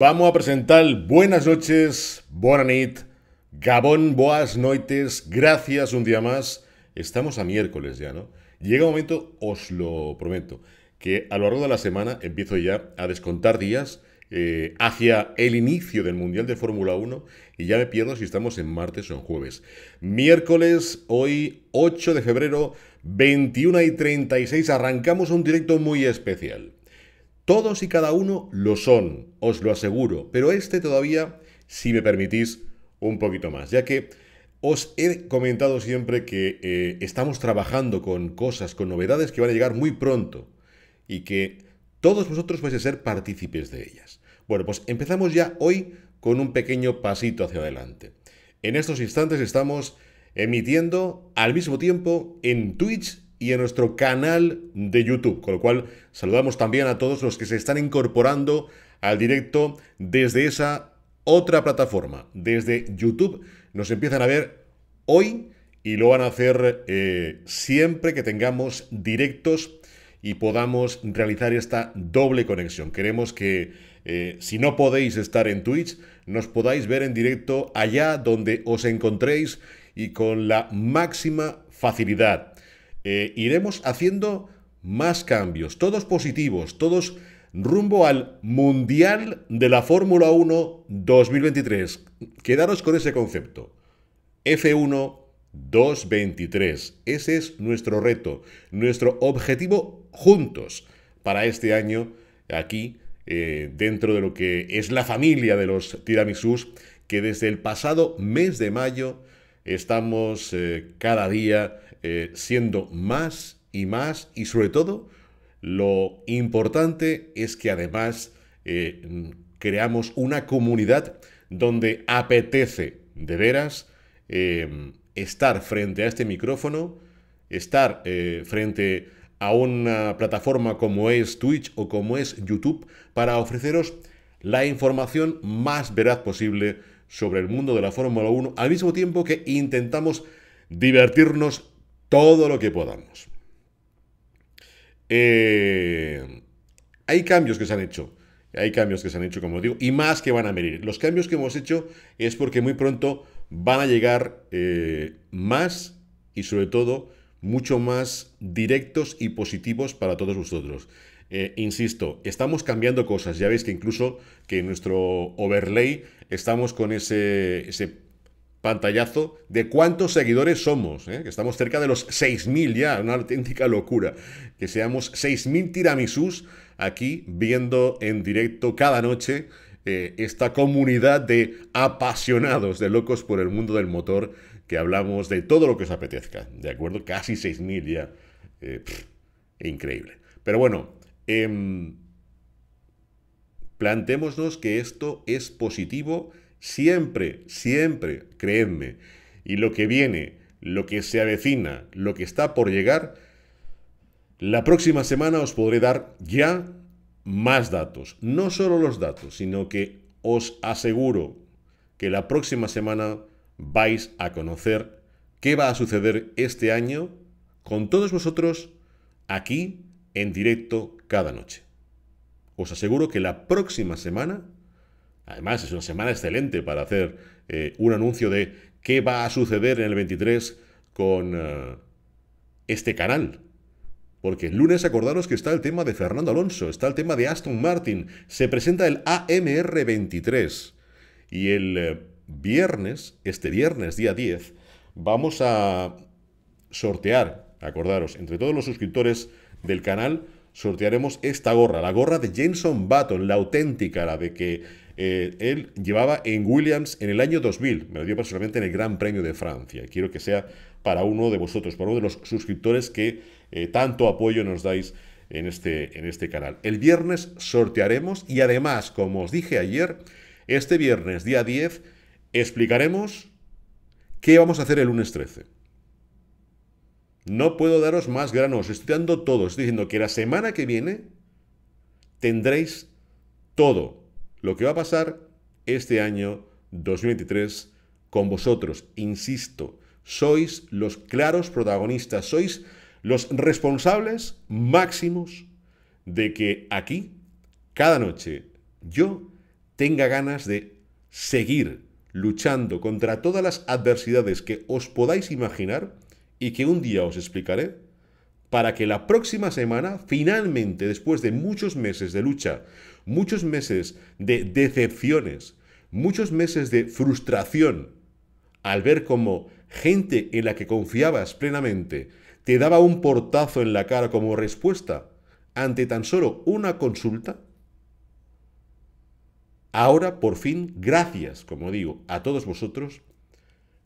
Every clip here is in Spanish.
Vamos a presentar buenas noches, Bonanit, Gabón, Buenas noites, gracias un día más. Estamos a miércoles ya, ¿no? Llega un momento, os lo prometo, que a lo largo de la semana empiezo ya a descontar días eh, hacia el inicio del Mundial de Fórmula 1 y ya me pierdo si estamos en martes o en jueves. Miércoles, hoy 8 de febrero, 21 y 36, arrancamos un directo muy especial. Todos y cada uno lo son, os lo aseguro, pero este todavía, si me permitís, un poquito más, ya que os he comentado siempre que eh, estamos trabajando con cosas, con novedades que van a llegar muy pronto y que todos vosotros vais a ser partícipes de ellas. Bueno, pues empezamos ya hoy con un pequeño pasito hacia adelante. En estos instantes estamos emitiendo al mismo tiempo en Twitch y en nuestro canal de YouTube. Con lo cual saludamos también a todos los que se están incorporando al directo desde esa otra plataforma, desde YouTube. Nos empiezan a ver hoy y lo van a hacer eh, siempre que tengamos directos y podamos realizar esta doble conexión. Queremos que eh, si no podéis estar en Twitch, nos podáis ver en directo allá donde os encontréis y con la máxima facilidad. Eh, iremos haciendo más cambios, todos positivos, todos rumbo al Mundial de la Fórmula 1 2023. Quedaros con ese concepto. F1 223. Ese es nuestro reto, nuestro objetivo juntos para este año aquí eh, dentro de lo que es la familia de los tiramisús que desde el pasado mes de mayo estamos eh, cada día eh, siendo más y más y sobre todo lo importante es que además eh, creamos una comunidad donde apetece de veras eh, estar frente a este micrófono, estar frente a una plataforma como es Twitch o como es YouTube para ofreceros la información más veraz posible sobre el mundo de la Fórmula 1, al mismo tiempo que intentamos divertirnos todo lo que podamos. Eh, hay cambios que se han hecho. Hay cambios que se han hecho, como digo, y más que van a venir. Los cambios que hemos hecho es porque muy pronto van a llegar eh, más y sobre todo mucho más directos y positivos para todos vosotros. Eh, insisto, estamos cambiando cosas. Ya veis que incluso que en nuestro overlay estamos con ese, ese pantallazo de cuántos seguidores somos, ¿eh? que estamos cerca de los 6.000 ya, una auténtica locura, que seamos 6.000 tiramisús aquí viendo en directo cada noche eh, esta comunidad de apasionados, de locos por el mundo del motor, que hablamos de todo lo que os apetezca, ¿de acuerdo? Casi 6.000 ya, eh, increíble. Pero bueno, em, plantémonos que esto es positivo Siempre, siempre, creedme. Y lo que viene, lo que se avecina, lo que está por llegar, la próxima semana os podré dar ya más datos. No solo los datos, sino que os aseguro que la próxima semana vais a conocer qué va a suceder este año con todos vosotros aquí en directo cada noche. Os aseguro que la próxima semana Además, es una semana excelente para hacer eh, un anuncio de qué va a suceder en el 23 con eh, este canal. Porque el lunes acordaros que está el tema de Fernando Alonso, está el tema de Aston Martin, se presenta el AMR23. Y el eh, viernes, este viernes, día 10, vamos a sortear, acordaros, entre todos los suscriptores del canal, sortearemos esta gorra, la gorra de Jameson Button, la auténtica, la de que eh, él llevaba en Williams en el año 2000. Me lo dio personalmente en el Gran Premio de Francia. Quiero que sea para uno de vosotros, para uno de los suscriptores que eh, tanto apoyo nos dais en este, en este canal. El viernes sortearemos y además, como os dije ayer, este viernes, día 10, explicaremos qué vamos a hacer el lunes 13. No puedo daros más granos, estoy dando todo, estoy diciendo que la semana que viene tendréis todo lo que va a pasar este año 2023 con vosotros. Insisto, sois los claros protagonistas, sois los responsables máximos de que aquí, cada noche, yo tenga ganas de seguir luchando contra todas las adversidades que os podáis imaginar y que un día os explicaré, para que la próxima semana, finalmente, después de muchos meses de lucha muchos meses de decepciones, muchos meses de frustración al ver cómo gente en la que confiabas plenamente te daba un portazo en la cara como respuesta ante tan solo una consulta? Ahora, por fin, gracias, como digo, a todos vosotros,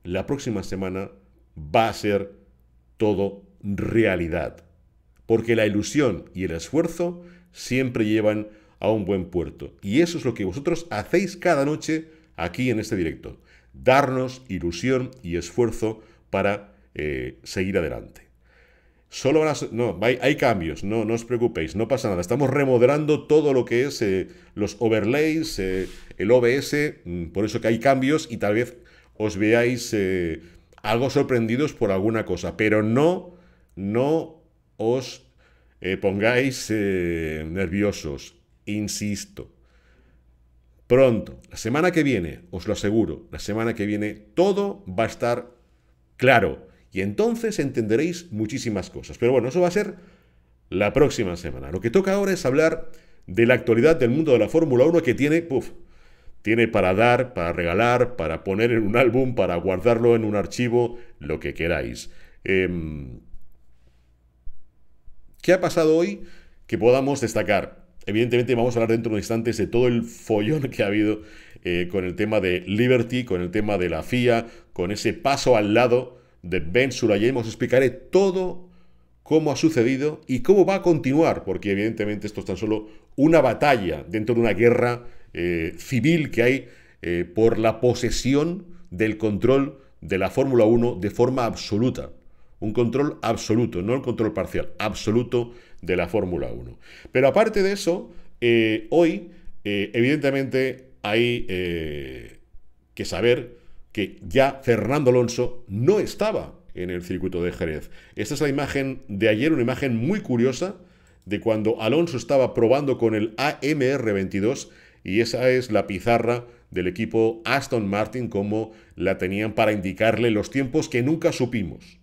la próxima semana va a ser todo realidad. Porque la ilusión y el esfuerzo siempre llevan a un buen puerto. Y eso es lo que vosotros hacéis cada noche aquí en este directo. Darnos ilusión y esfuerzo para eh, seguir adelante. Solo van a, no, hay, cambios, no, no os preocupéis, no pasa nada. Estamos remodelando todo lo que es eh, los overlays, eh, el OBS, mm, por eso que hay cambios y tal vez os veáis algo sorprendidos por alguna cosa, pero no, no os pongáis nerviosos. Insisto. Pronto, la semana que viene, os lo aseguro, la semana que viene todo va a estar claro. Y entonces entenderéis muchísimas cosas. Pero bueno, eso va a ser la próxima semana. Lo que toca ahora es hablar de la actualidad del mundo de la Fórmula 1 que tiene, puff, tiene para dar, para regalar, para poner en un álbum, para guardarlo en un archivo, lo que queráis. Em, ¿Qué ha pasado hoy que podamos destacar? Evidentemente vamos a hablar dentro de instantes de todo el follón que ha habido eh, con el tema de Liberty, con el tema de la FIA, con ese paso al lado de Ben Y Os explicaré todo cómo ha sucedido y cómo va a continuar, porque evidentemente esto es tan solo una batalla dentro de una guerra eh, civil que hay eh, por la posesión del control de la Fórmula 1 de forma absoluta. Un control absoluto, no el control parcial, absoluto de la Fórmula 1. Pero aparte de eso, eh, hoy, eh, evidentemente, hay eh, que saber que ya Fernando Alonso no estaba en el circuito de Jerez. Esta es la imagen de ayer, una imagen muy curiosa de cuando Alonso estaba probando con el AMR22 y esa es la pizarra del equipo Aston Martin como la tenían para indicarle los tiempos que nunca supimos.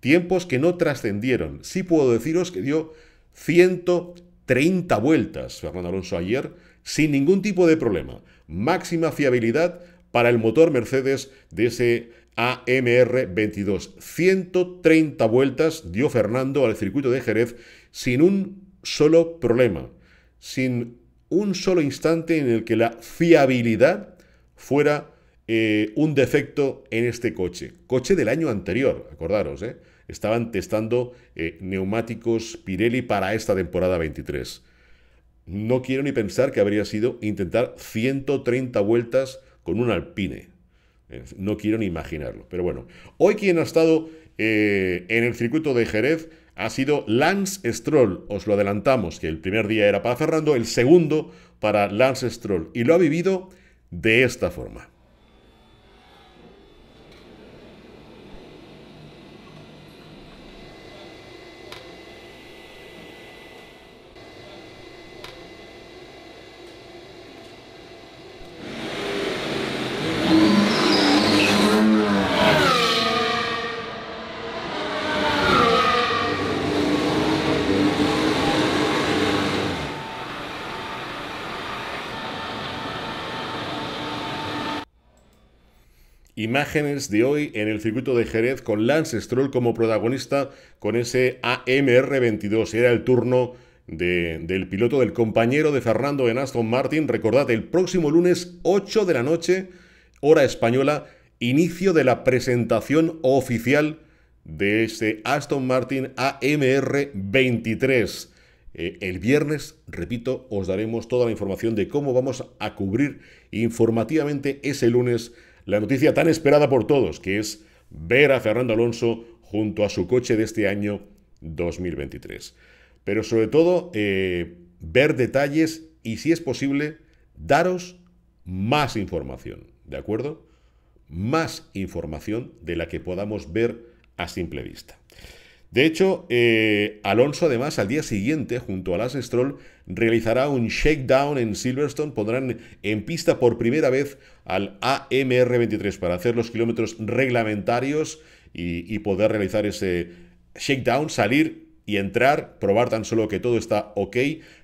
Tiempos que no trascendieron. Sí puedo deciros que dio 130 vueltas Fernando Alonso ayer sin ningún tipo de problema. Máxima fiabilidad para el motor Mercedes de ese AMR 22. 130 vueltas dio Fernando al circuito de Jerez sin un solo problema, sin un solo instante en el que la fiabilidad fuera eh, un defecto en este coche. Coche del año anterior, acordaros, ¿eh? estaban testando eh, neumáticos Pirelli para esta temporada 23. No quiero ni pensar que habría sido intentar 130 vueltas con un alpine. No quiero ni imaginarlo. Pero bueno, hoy quien ha estado eh, en el circuito de Jerez ha sido Lance Stroll. Os lo adelantamos, que el primer día era para Fernando, el segundo para Lance Stroll. Y lo ha vivido de esta forma. Imágenes de hoy en el circuito de Jerez con Lance Stroll como protagonista con ese AMR22. Era el turno del piloto, del compañero de Fernando en Aston Martin. Recordad, el próximo lunes 8 de la noche, hora española, inicio de la presentación oficial de ese Aston Martin AMR23. Eh, el viernes, repito, os daremos toda la información de cómo vamos a cubrir informativamente ese lunes la noticia tan esperada por todos, que es ver a Fernando Alonso junto a su coche de este año 2023. Pero sobre todo, eh, ver detalles y si es posible, daros más información, ¿de acuerdo? Más información de la que podamos ver a simple vista. De hecho, eh, Alonso además al día siguiente, junto a Las Stroll, realizará un shakedown en Silverstone. Pondrán en pista por primera vez al AMR23 para hacer los kilómetros reglamentarios y, y poder realizar ese shakedown, salir y entrar, probar tan solo que todo está ok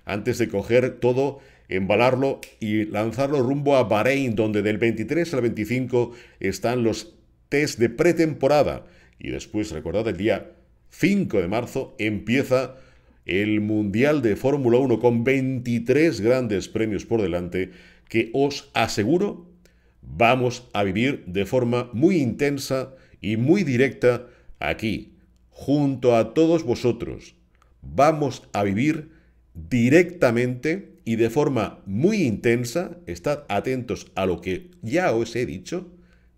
antes de coger todo embalarlo y lanzarlo rumbo a Bahrein, donde del 23 al 25 están los test de pretemporada. Y después, recordad, el día 5 de marzo empieza el Mundial de Fórmula 1 con 23 grandes premios por delante que os aseguro vamos a vivir de forma muy intensa y muy directa aquí, junto a todos vosotros. Vamos a vivir directamente y de forma muy intensa, estad atentos a lo que ya os he dicho,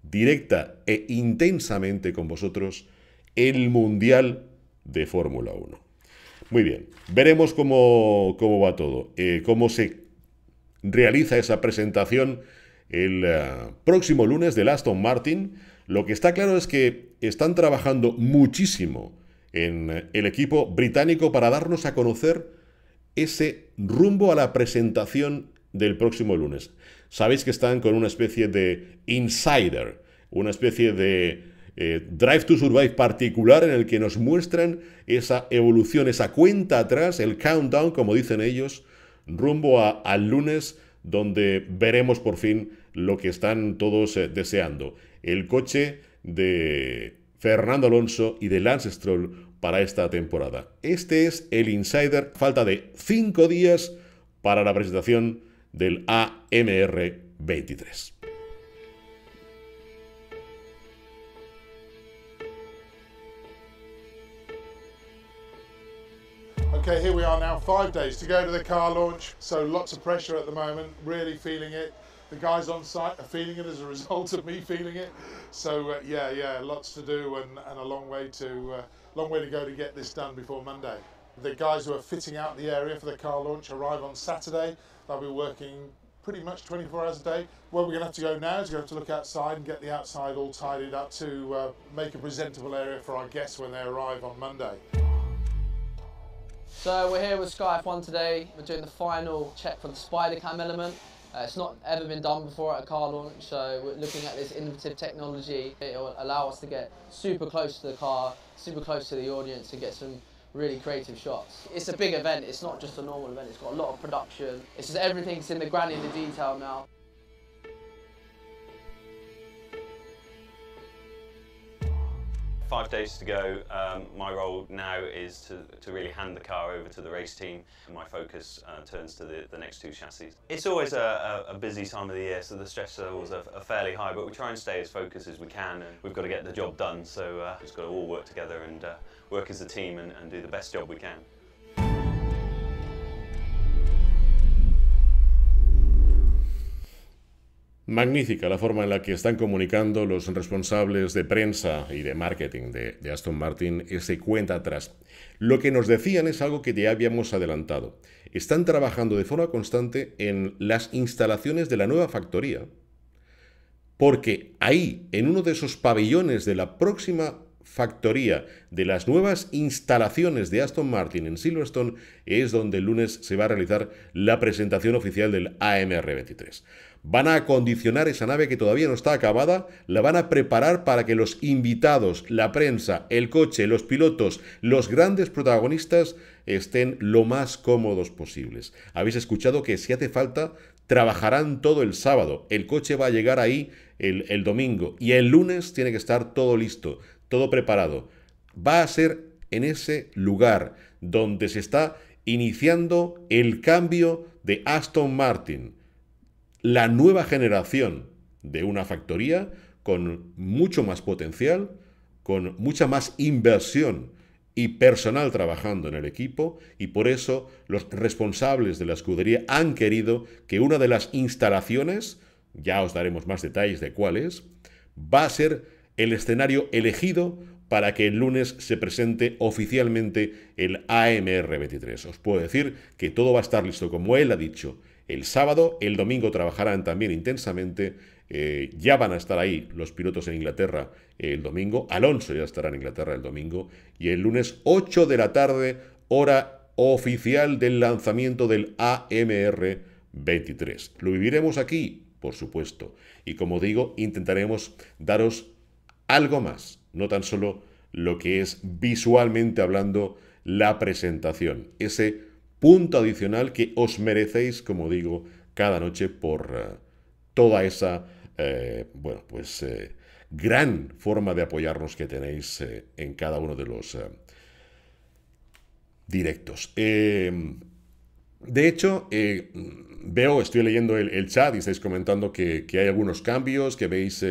directa e intensamente con vosotros, el Mundial de Fórmula 1. Muy bien, veremos cómo, va todo, eh, cómo se realiza esa presentación el eh, próximo lunes de Aston Martin. Lo que está claro es que están trabajando muchísimo en el equipo británico para darnos a conocer ese rumbo a la presentación del próximo lunes. Sabéis que están con una especie de insider, una especie de eh, Drive to Survive particular en el que nos muestran esa evolución, esa cuenta atrás, el countdown, como dicen ellos, rumbo al lunes, donde veremos por fin lo que están todos eh, deseando. El coche de Fernando Alonso y de Lance Stroll para esta temporada. Este es el Insider, falta de cinco días para la presentación del AMR 23. Okay, here we are now, five days to go to the car launch. So lots of pressure at the moment, really feeling it. The guys on site are feeling it as a result of me feeling it. So uh, yeah, yeah, lots to do and, and a long way to uh, long way to go to get this done before Monday. The guys who are fitting out the area for the car launch arrive on Saturday. They'll be working pretty much 24 hours a day. Where we're going to have to go now is we're going to have to look outside and get the outside all tidied up to uh, make a presentable area for our guests when they arrive on Monday. So we're here with Skype One today. We're doing the final check for the spider cam element. Uh, it's not ever been done before at a car launch, so we're looking at this innovative technology. It'll allow us to get super close to the car, super close to the audience and get some really creative shots. It's a big event, it's not just a normal event, it's got a lot of production. It's just everything's in the the detail now. five days to go. Um, my role now is to, to really hand the car over to the race team. My focus uh, turns to the, the next two chassis. It's always a, a, a, busy time of the year, so the stress levels are, are, fairly high, but we try and stay as focused as we can. And we've got to get the job done, so uh, we've got to all work together and uh, work as a team and, and do the best job we can. Magnífica la forma en la que están comunicando los responsables de prensa y de marketing de, Aston Martin ese cuenta atrás. Lo que nos decían es algo que ya habíamos adelantado. Están trabajando de forma constante en las instalaciones de la nueva factoría, porque ahí, en uno de esos pabellones de la próxima factoría de las nuevas instalaciones de Aston Martin en Silverstone es donde el lunes se va a realizar la presentación oficial del AMR23. Van a acondicionar esa nave que todavía no está acabada, la van a preparar para que los invitados, la prensa, el coche, los pilotos, los grandes protagonistas estén lo más cómodos posibles. Habéis escuchado que si hace falta, trabajarán todo el sábado. El coche va a llegar ahí el, domingo y el lunes tiene que estar todo listo, todo preparado. Va a ser en ese lugar donde se está iniciando el cambio de Aston Martin la nueva generación de una factoría con mucho más potencial, con mucha más inversión y personal trabajando en el equipo y por eso los responsables de la escudería han querido que una de las instalaciones, ya os daremos más detalles de cuáles, va a ser el escenario elegido para que el lunes se presente oficialmente el AMR23. Os puedo decir que todo va a estar listo como él ha dicho el sábado, el domingo trabajarán también intensamente. Eh, ya van a estar ahí los pilotos en Inglaterra el domingo. Alonso ya estará en Inglaterra el domingo. Y el lunes 8 de la tarde, hora oficial del lanzamiento del AMR 23. ¿Lo viviremos aquí? Por supuesto. Y como digo, intentaremos daros algo más. No tan solo lo que es visualmente hablando la presentación. Ese punto adicional que os merecéis, como digo, cada noche por eh, toda esa, eh, bueno, pues eh, gran forma de apoyarnos que tenéis en cada uno de los directos. Em, de hecho, veo, estoy leyendo el, chat y estáis comentando que, que hay algunos cambios, que veis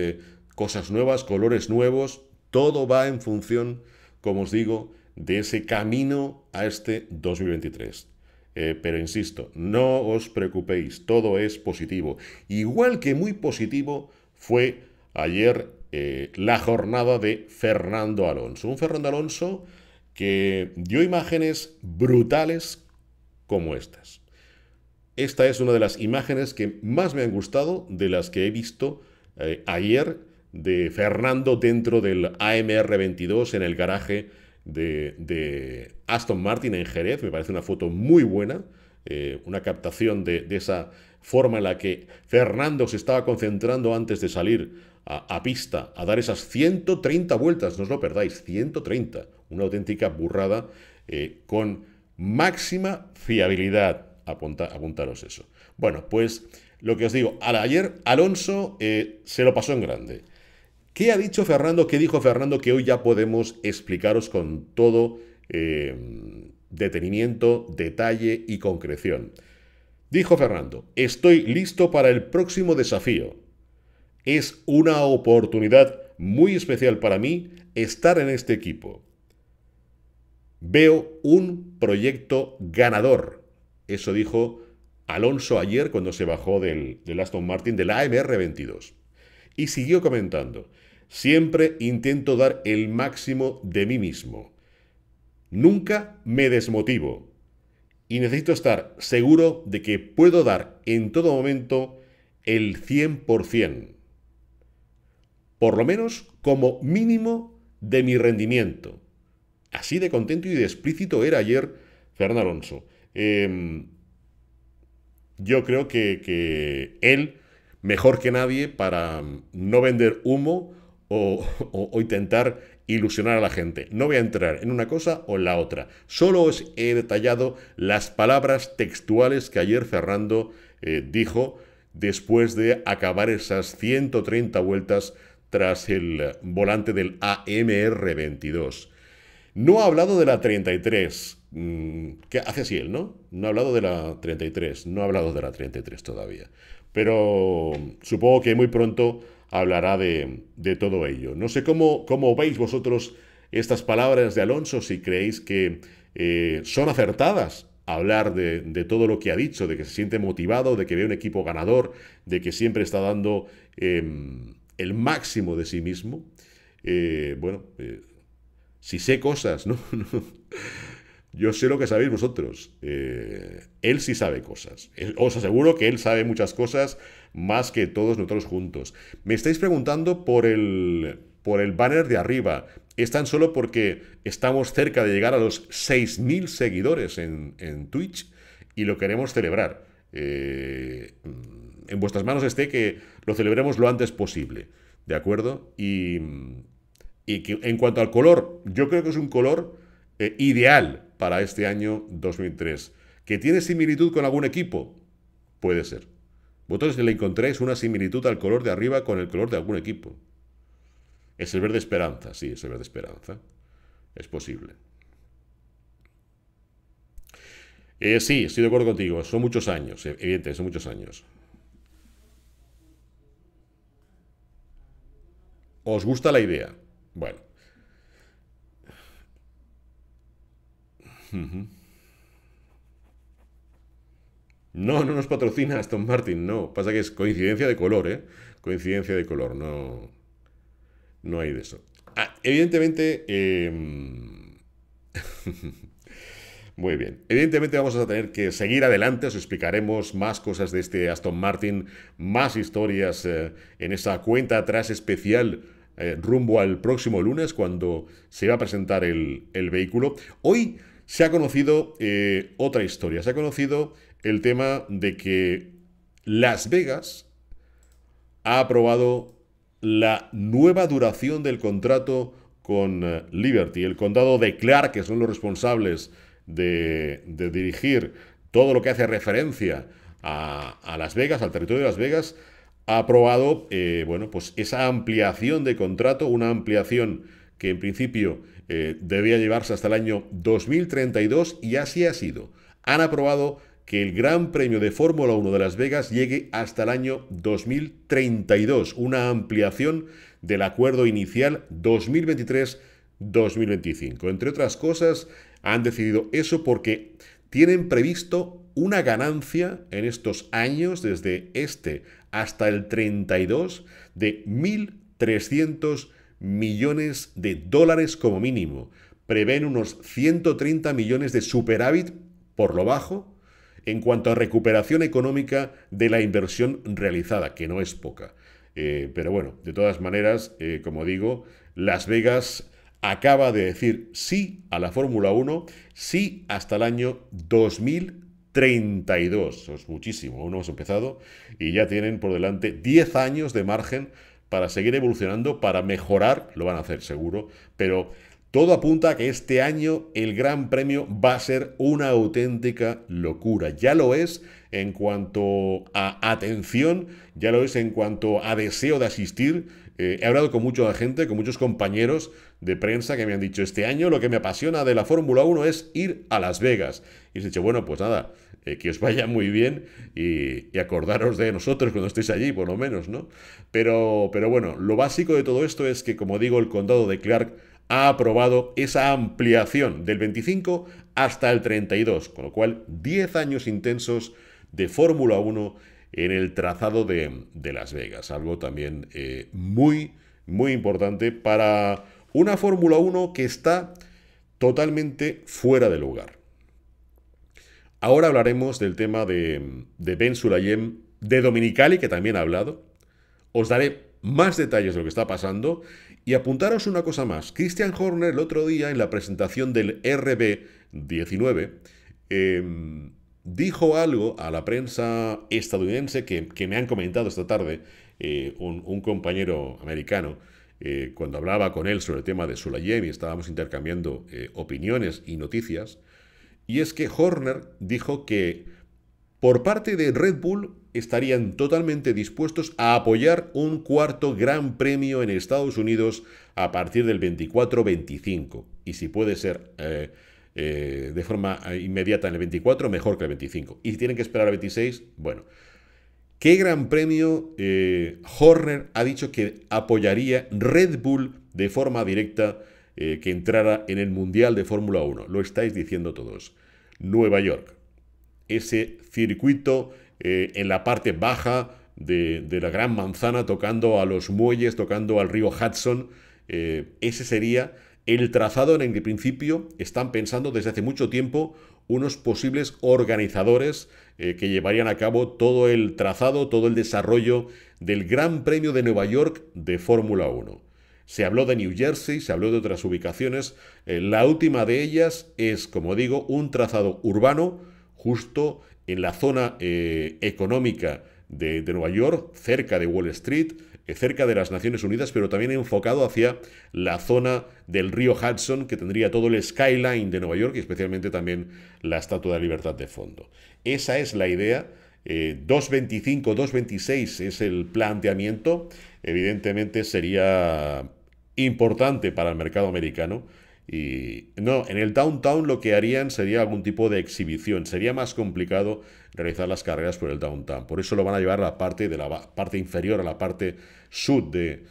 cosas nuevas, colores nuevos, todo va en función, como os digo, de ese camino a este 2023. Eh, pero insisto, no os preocupéis, todo es positivo. Igual que muy positivo fue ayer eh, la jornada de Fernando Alonso. Un Fernando Alonso que dio imágenes brutales como estas. Esta es una de las imágenes que más me han gustado de las que he visto eh, ayer de Fernando dentro del AMR22 en el garaje de, Aston Martin en Jerez, me parece una foto muy buena, eh, una captación de, esa forma en la que Fernando se estaba concentrando antes de salir a, pista, a dar esas 130 vueltas, no os lo perdáis, 130, una auténtica burrada eh, con máxima fiabilidad, apuntaros eso. Bueno, pues lo que os digo, ayer Alonso eh, se lo pasó en grande. ¿Qué ha dicho Fernando? ¿Qué dijo Fernando que hoy ya podemos explicaros con todo eh, detenimiento, detalle y concreción? Dijo Fernando, estoy listo para el próximo desafío. Es una oportunidad muy especial para mí estar en este equipo. Veo un proyecto ganador. Eso dijo Alonso ayer cuando se bajó del, Aston Martin de la AMR22. Y siguió comentando. Siempre intento dar el máximo de mí mismo. Nunca me desmotivo. Y necesito estar seguro de que puedo dar en todo momento el 100%. Por lo menos como mínimo de mi rendimiento. Así de contento y de explícito era ayer Fernando Alonso. Em, yo creo que él, mejor que nadie, para no vender humo, o, intentar ilusionar a la gente. No voy a entrar en una cosa o en la otra. Solo os he detallado las palabras textuales que ayer Ferrando eh, dijo después de acabar esas 130 vueltas tras el volante del AMR22. No ha hablado de la 33, mm, qué hace si él, ¿no? No ha hablado de la 33, no ha hablado de la 33 todavía. Pero supongo que muy pronto hablará de, todo ello. No sé cómo, cómo, veis vosotros estas palabras de Alonso, si creéis que eh, son acertadas hablar de, todo lo que ha dicho, de que se siente motivado, de que ve un equipo ganador, de que siempre está dando em, el máximo de sí mismo. Eh, bueno, eh, si sé cosas, ¿no? Yo sé lo que sabéis vosotros. él sí sabe cosas. Os aseguro que él sabe muchas cosas más que todos nosotros juntos. Me estáis preguntando por el, por el banner de arriba. Es tan solo porque estamos cerca de llegar a los 6.000 seguidores en, Twitch y lo queremos celebrar. Eh, en vuestras manos esté que lo celebremos lo antes posible, ¿de acuerdo? Y, y que, en cuanto al color, yo creo que es un color eh, ideal para este año 2003. ¿Que tiene similitud con algún equipo? Puede ser. Vosotros le encontráis una similitud al color de arriba con el color de algún equipo. Es el verde esperanza, sí, es el verde esperanza. Es posible. Eh, sí, estoy de acuerdo contigo. Son muchos años, eh, evidentemente, son muchos años. ¿Os gusta la idea? Bueno. No, no nos patrocina Aston Martin, no. Pasa que es coincidencia de color, ¿eh? Coincidencia de color, no. No hay de eso. Ah, evidentemente. Em, muy bien. Evidentemente vamos a tener que seguir adelante, os explicaremos más cosas de este Aston Martin, más historias eh, en esa cuenta atrás especial eh, rumbo al próximo lunes cuando se va a presentar el, vehículo. Hoy se ha conocido eh, otra historia, se ha conocido el tema de que Las Vegas ha aprobado la nueva duración del contrato con eh, Liberty. El condado de Clark, que son los responsables de, dirigir todo lo que hace referencia a, Las Vegas, al territorio de Las Vegas, ha aprobado eh, bueno, pues esa ampliación de contrato, una ampliación que en principio eh, debía llevarse hasta el año 2032 y así ha sido. Han aprobado que el Gran Premio de Fórmula 1 de Las Vegas llegue hasta el año 2032, una ampliación del acuerdo inicial 2023-2025. Entre otras cosas, han decidido eso porque tienen previsto una ganancia en estos años, desde este hasta el 32, de 1.300 millones de dólares como mínimo. Prevén unos 130 millones de superávit por lo bajo en cuanto a recuperación económica de la inversión realizada, que no es poca. Eh, pero bueno, de todas maneras, eh, como digo, Las Vegas acaba de decir sí a la Fórmula 1, sí hasta el año 2032. Eso es muchísimo, aún no hemos empezado y ya tienen por delante 10 años de margen para seguir evolucionando, para mejorar, lo van a hacer seguro, pero todo apunta a que este año el Gran Premio va a ser una auténtica locura. Ya lo es en cuanto a atención, ya lo es en cuanto a deseo de asistir. Eh, he hablado con mucha gente, con muchos compañeros de prensa que me han dicho, este año lo que me apasiona de la Fórmula 1 es ir a Las Vegas. Y he dicho, bueno, pues nada, eh, que os vaya muy bien y, acordaros de nosotros cuando estéis allí, por lo menos, ¿no? Pero, pero bueno, lo básico de todo esto es que, como digo, el condado de Clark ha aprobado esa ampliación del 25 hasta el 32, con lo cual 10 años intensos de Fórmula 1 en el trazado de, Las Vegas, algo también eh, muy, muy importante para una Fórmula 1 que está totalmente fuera de lugar. Ahora hablaremos del tema de, de Ben Sulayem, de Dominicali, que también ha hablado. Os daré más detalles de lo que está pasando y apuntaros una cosa más. Christian Horner el otro día en la presentación del RB19 em, dijo algo a la prensa estadounidense que, me han comentado esta tarde eh, un, compañero americano. Eh, cuando hablaba con él sobre el tema de Sulayem y estábamos intercambiando eh, opiniones y noticias, y es que Horner dijo que por parte de Red Bull estarían totalmente dispuestos a apoyar un cuarto gran premio en Estados Unidos a partir del 24-25. Y si puede ser eh, eh, de forma eh, inmediata en el 24, mejor que el 25. Y si tienen que esperar al 26, bueno. ¿Qué gran premio Horner ha dicho que apoyaría Red Bull de forma directa que entrara en el Mundial de Fórmula 1? Lo estáis diciendo todos. Nueva York. Ese circuito eh, en la parte baja de, la Gran Manzana, tocando a los muelles, tocando al río Hudson. Eh, ese sería el trazado en el que, en principio, están pensando desde hace mucho tiempo unos posibles organizadores eh, que llevarían a cabo todo el trazado, todo el desarrollo del Gran Premio de Nueva York de Fórmula 1. Se habló de New Jersey, se habló de otras ubicaciones. la última de ellas es, como digo, un trazado urbano justo en la zona eh, económica de, Nueva York, cerca de Wall Street, eh, cerca de las Naciones Unidas, pero también enfocado hacia la zona del río Hudson, que tendría todo el skyline de Nueva York y especialmente también la Estatua de la Libertad de fondo. Esa es la idea. 225, eh, 226 es el planteamiento. Evidentemente sería importante para el mercado americano y no, en el downtown lo que harían sería algún tipo de exhibición. Sería más complicado realizar las carreras por el downtown. Por eso lo van a llevar a la parte, de la parte inferior, a la parte sur de,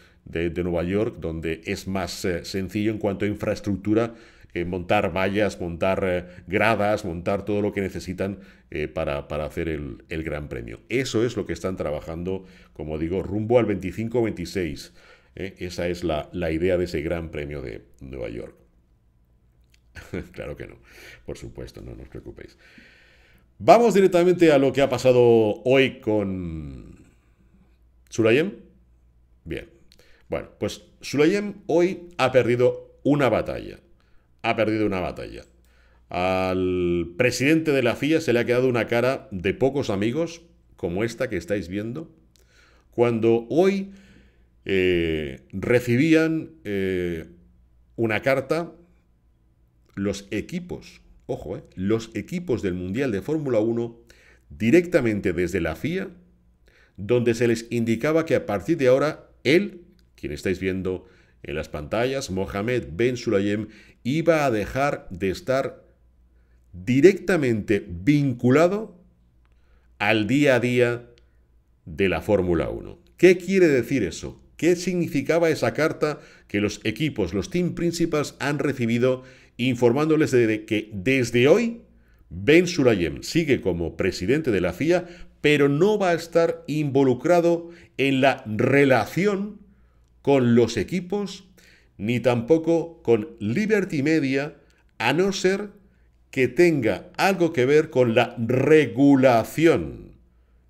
Nueva York, donde es más eh, sencillo en cuanto a infraestructura eh, montar vallas, montar eh, gradas, montar todo lo que necesitan para, hacer el, Gran Premio. Eso es lo que están trabajando, como digo, rumbo al 25-26. Esa es la idea de ese Gran Premio de Nueva York. claro que no, por supuesto, no, nos preocupéis. Vamos directamente a lo que ha pasado hoy con Sulayem. Bien, bueno, pues Sulayem hoy ha perdido una batalla. Ha perdido una batalla. Al presidente de la FIA se le ha quedado una cara de pocos amigos, como esta que estáis viendo, cuando hoy eh, recibían eh, una carta los equipos, ojo, eh, los equipos del Mundial de Fórmula 1 directamente desde la FIA, donde se les indicaba que a partir de ahora él, quien estáis viendo en las pantallas, Mohamed Ben Sulayem, iba a dejar de estar directamente vinculado al día a día de la Fórmula 1. ¿Qué quiere decir eso? ¿Qué significaba esa carta que los equipos, los team principals han recibido informándoles de que desde hoy Ben Surayem sigue como presidente de la FIA, pero no va a estar involucrado en la relación con los equipos ni tampoco con Liberty Media, a no ser que tenga algo que ver con la regulación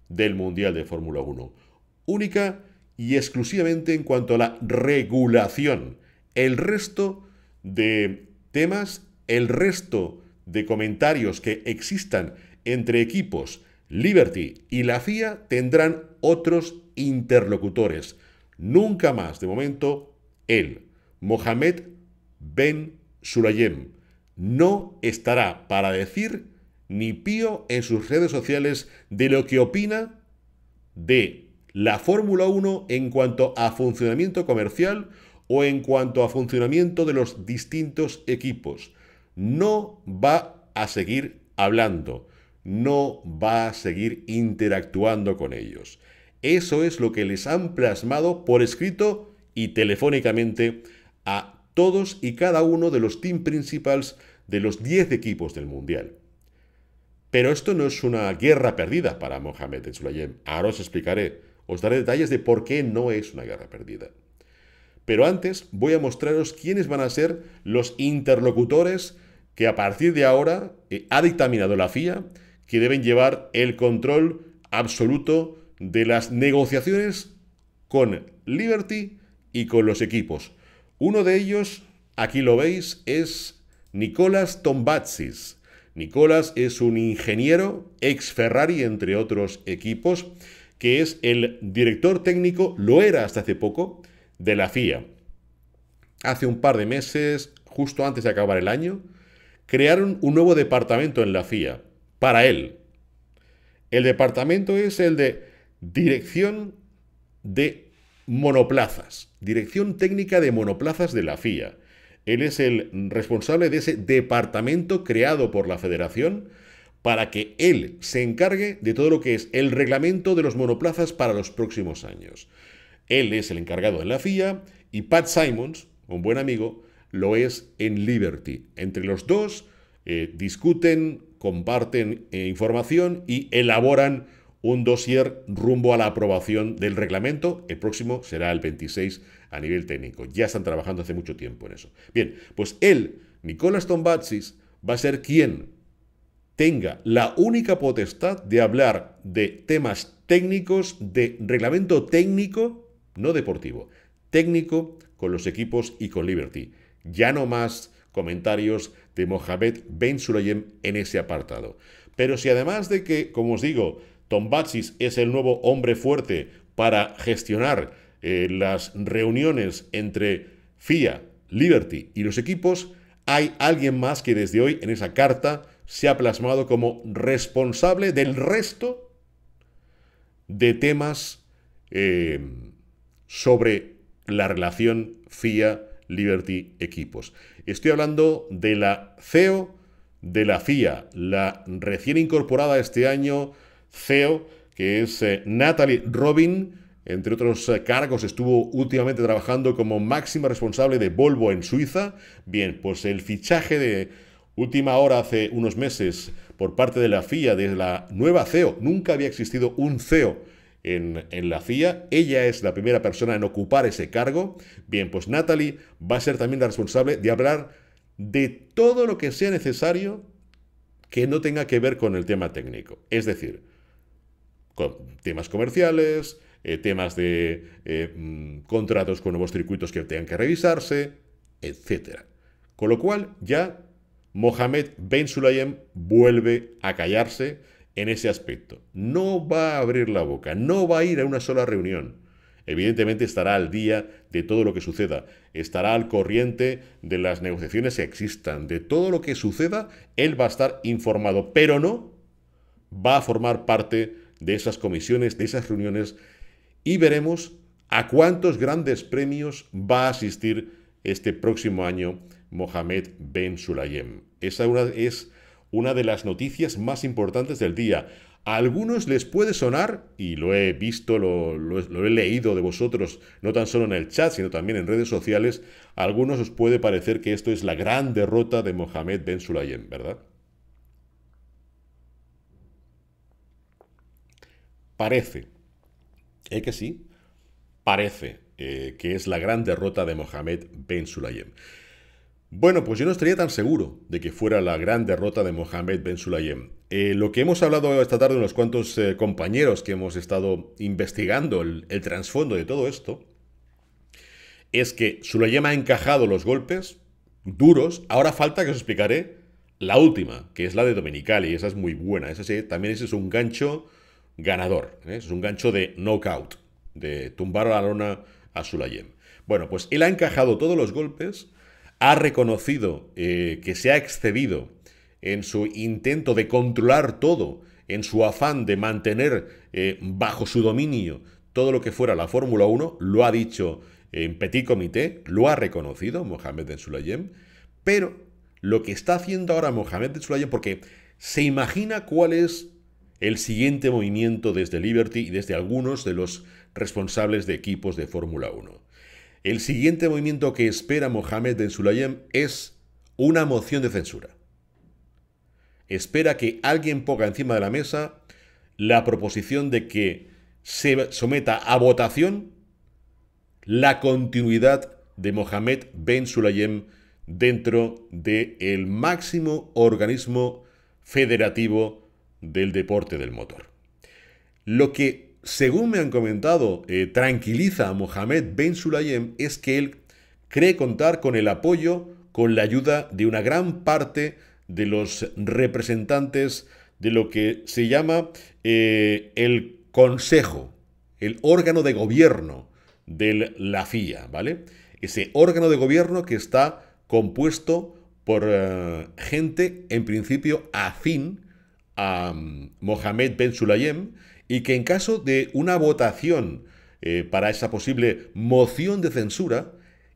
del Mundial de Fórmula 1. Única y exclusivamente en cuanto a la regulación. El resto de temas, el resto de comentarios que existan entre equipos, Liberty y la FIA tendrán otros interlocutores. Nunca más, de momento, él, Mohamed Ben Sulayem, no estará para decir ni pío en sus redes sociales de lo que opina de la Fórmula 1 en cuanto a funcionamiento comercial o en cuanto a funcionamiento de los distintos equipos. No va a seguir hablando, no va a seguir interactuando con ellos. Eso es lo que les han plasmado por escrito y telefónicamente a todos y cada uno de los team principals de los 10 equipos del Mundial. Pero esto no es una guerra perdida para Mohamed El-Sulayem. Ahora os explicaré, os daré detalles de por qué no es una guerra perdida. Pero antes voy a mostraros quiénes van a ser los interlocutores que a partir de ahora eh, ha dictaminado la FIA que deben llevar el control absoluto de las negociaciones con Liberty y con los equipos. Uno de ellos, aquí lo veis, es Nicolas Tombatsis. Nicolas es un ingeniero ex Ferrari, entre otros equipos, que es el director técnico, lo era hasta hace poco, de la FIA hace un par de meses, justo antes de acabar el año, crearon un nuevo departamento en la FIA para él. El departamento es el de dirección de monoplazas, dirección técnica de monoplazas de la FIA. Él es el responsable de ese departamento creado por la federación para que él se encargue de todo lo que es el reglamento de los monoplazas para los próximos años. Él es el encargado en la FIA y Pat Simons, un buen amigo, lo es en Liberty. Entre los dos eh, discuten, comparten eh, información y elaboran un dossier rumbo a la aprobación del reglamento. El próximo será el 26 a nivel técnico. Ya están trabajando hace mucho tiempo en eso. Bien, pues él, Nicolás Tombatsis, va a ser quien tenga la única potestad de hablar de temas técnicos, de reglamento técnico no deportivo, técnico con los equipos y con Liberty. Ya no más comentarios de Mohamed Ben Surayem en ese apartado. Pero si además de que, como os digo, Tom Batsis es el nuevo hombre fuerte para gestionar eh, las reuniones entre FIA, Liberty y los equipos, hay alguien más que desde hoy en esa carta se ha plasmado como responsable del resto de temas eh, sobre la relación FIA Liberty Equipos. Estoy hablando de la CEO de la FIA, la recién incorporada este año CEO, que es eh, Natalie Robin. Entre otros eh, cargos, estuvo últimamente trabajando como máxima responsable de Volvo en Suiza. Bien, pues el fichaje de última hora hace unos meses por parte de la FIA, de la nueva CEO. Nunca había existido un CEO en, la CIA. Ella es la primera persona en ocupar ese cargo. Bien, pues Natalie va a ser también la responsable de hablar de todo lo que sea necesario que no tenga que ver con el tema técnico. Es decir, con temas comerciales, eh, temas de eh, mm, contratos con nuevos circuitos que tengan que revisarse, etc. Con lo cual ya Mohamed Ben Sulayem vuelve a callarse en ese aspecto. No va a abrir la boca, no va a ir a una sola reunión. Evidentemente estará al día de todo lo que suceda, estará al corriente de las negociaciones que existan, de todo lo que suceda, él va a estar informado, pero no va a formar parte de esas comisiones, de esas reuniones, y veremos a cuántos grandes premios va a asistir este próximo año Mohamed Ben Sulayem. Esa una, es una de las noticias más importantes del día. A algunos les puede sonar, y lo he visto, lo, he leído de vosotros, no tan solo en el chat, sino también en redes sociales, a algunos os puede parecer que esto es la gran derrota de Mohamed Ben Sulayem, ¿verdad? Parece, es ¿eh que sí? Parece eh, que es la gran derrota de Mohamed Ben Sulayem. Bueno, pues yo no estaría tan seguro de que fuera la gran derrota de Mohamed Ben Sulayem. Eh, lo que hemos hablado esta tarde unos cuantos eh, compañeros que hemos estado investigando el, trasfondo de todo esto es que Sulayem ha encajado los golpes duros. Ahora falta que os explicaré la última, que es la de Dominicali. Esa es muy buena. Esa sí, también ese es un gancho ganador. ¿eh? Es un gancho de knockout, de tumbar a la lona a Sulayem. Bueno, pues él ha encajado todos los golpes ha reconocido eh, que se ha excedido en su intento de controlar todo, en su afán de mantener eh, bajo su dominio todo lo que fuera la Fórmula 1, lo ha dicho en Petit Comité, lo ha reconocido Mohamed Ben Sulayem, pero lo que está haciendo ahora Mohamed Ben Sulayem, porque se imagina cuál es el siguiente movimiento desde Liberty y desde algunos de los responsables de equipos de Fórmula 1. El siguiente movimiento que espera Mohamed Ben Sulayem es una moción de censura. Espera que alguien ponga encima de la mesa la proposición de que se someta a votación la continuidad de Mohamed Ben Sulayem dentro del máximo organismo federativo del deporte del motor. Lo que según me han comentado, eh, tranquiliza a Mohamed Ben Sulayem es que él cree contar con el apoyo, con la ayuda de una gran parte de los representantes de lo que se llama eh, el Consejo, el órgano de gobierno de la FIA, ¿vale? Ese órgano de gobierno que está compuesto por eh, gente en principio afín a mm, Mohamed Ben Sulayem y que en caso de una votación eh, para esa posible moción de censura,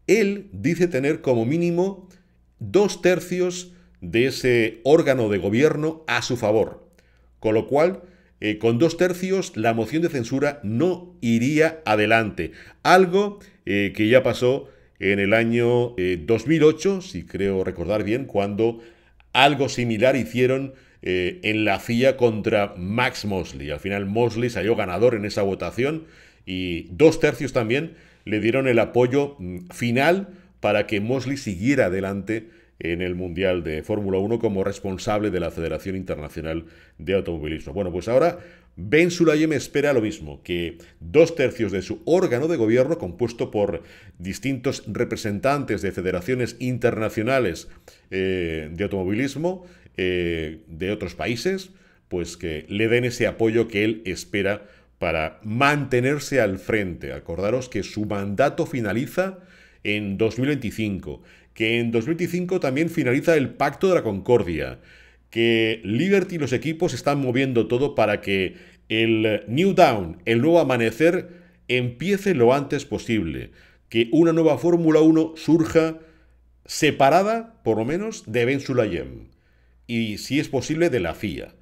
él dice tener como mínimo dos tercios de ese órgano de gobierno a su favor. Con lo cual, eh, con dos tercios la moción de censura no iría adelante. Algo eh, que ya pasó en el año 2008, si creo recordar bien, cuando algo similar hicieron eh, en la FIA contra Max Mosley. Al final Mosley salió ganador en esa votación y dos tercios también le dieron el apoyo mm, final para que Mosley siguiera adelante en el Mundial de Fórmula 1 como responsable de la Federación Internacional de Automovilismo. Bueno, pues ahora Ben Sulayem espera lo mismo, que dos tercios de su órgano de gobierno, compuesto por distintos representantes de federaciones internacionales eh, de automovilismo, eh, de otros países, pues que le den ese apoyo que él espera para mantenerse al frente. Acordaros que su mandato finaliza en 2025, que en 2025 también finaliza el Pacto de la Concordia, que Liberty y los equipos están moviendo todo para que el New Down, el nuevo amanecer, empiece lo antes posible, que una nueva Fórmula 1 surja separada, por lo menos, de Ben Sulayem y, si es posible, de la FIA.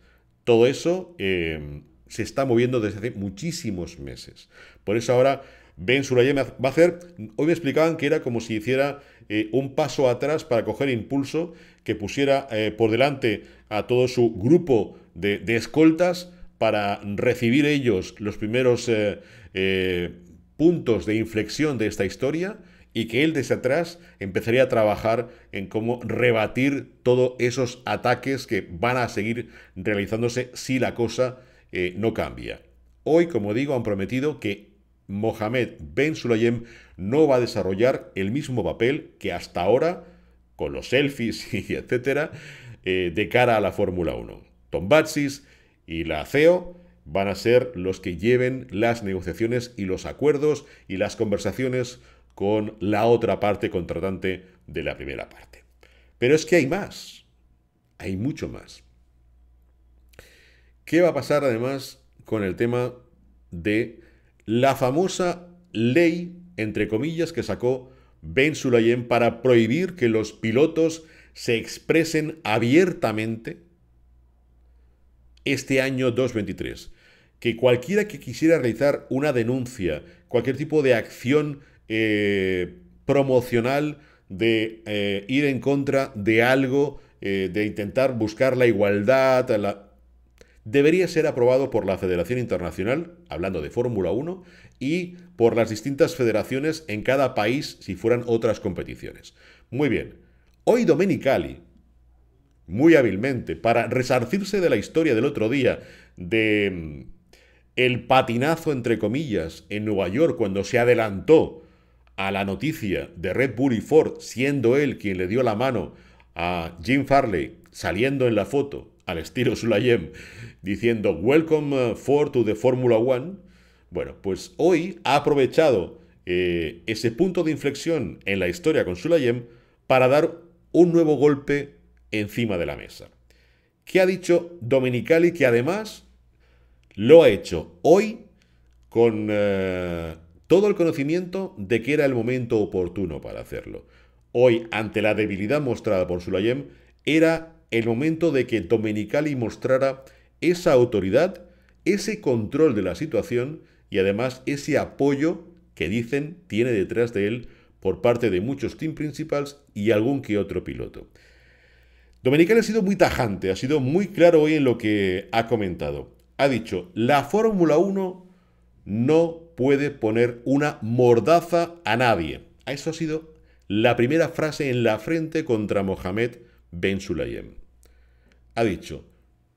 Todo eso em, se está moviendo desde hace muchísimos meses. Por eso ahora Ben me va a hacer, hoy me explicaban que era como si hiciera eh, un paso atrás para coger impulso, que pusiera eh, por delante a todo su grupo de, escoltas para recibir ellos los primeros eh, puntos de inflexión de esta historia y que él desde atrás empezaría a trabajar en cómo rebatir todos esos ataques que van a seguir realizándose si la cosa eh, no cambia. Hoy, como digo, han prometido que Mohamed Ben Sulayem no va a desarrollar el mismo papel que hasta ahora, con los selfies y etcétera, eh, de cara a la Fórmula 1. Tom y la CEO van a ser los que lleven las negociaciones y los acuerdos y las conversaciones con la otra parte contratante de la primera parte. Pero es que hay más, hay mucho más. ¿Qué va a pasar además con el tema de la famosa ley, entre comillas, que sacó Ben Sulayem para prohibir que los pilotos se expresen abiertamente este año 2023? Que cualquiera que quisiera realizar una denuncia, cualquier tipo de acción eh, promocional de eh, ir en contra de algo, eh, de intentar buscar la igualdad. Debería ser aprobado por la Federación Internacional, hablando de Fórmula 1, y por las distintas federaciones en cada país si fueran otras competiciones. Muy bien. Hoy Domenicali, muy hábilmente, para resarcirse de la historia del otro día, de mm, el patinazo entre comillas en Nueva York cuando se adelantó a la noticia de Red Bull y Ford, siendo él quien le dio la mano a Jim Farley, saliendo en la foto al estilo Sulayem, diciendo Welcome uh, Ford to the Formula One. Bueno, pues hoy ha aprovechado eh, ese punto de inflexión en la historia con Sulayem para dar un nuevo golpe encima de la mesa. ¿Qué ha dicho Domenicali? que además lo ha hecho hoy con eh, todo el conocimiento de que era el momento oportuno para hacerlo. Hoy, ante la debilidad mostrada por Sulayem, era el momento de que Domenicali mostrara esa autoridad, ese control de la situación y además ese apoyo que dicen tiene detrás de él por parte de muchos team principals y algún que otro piloto. Domenicali ha sido muy tajante, ha sido muy claro hoy en lo que ha comentado. Ha dicho, la Fórmula 1 no puede poner una mordaza a nadie. Eso ha sido la primera frase en la frente contra Mohamed Ben Sulayem. Ha dicho,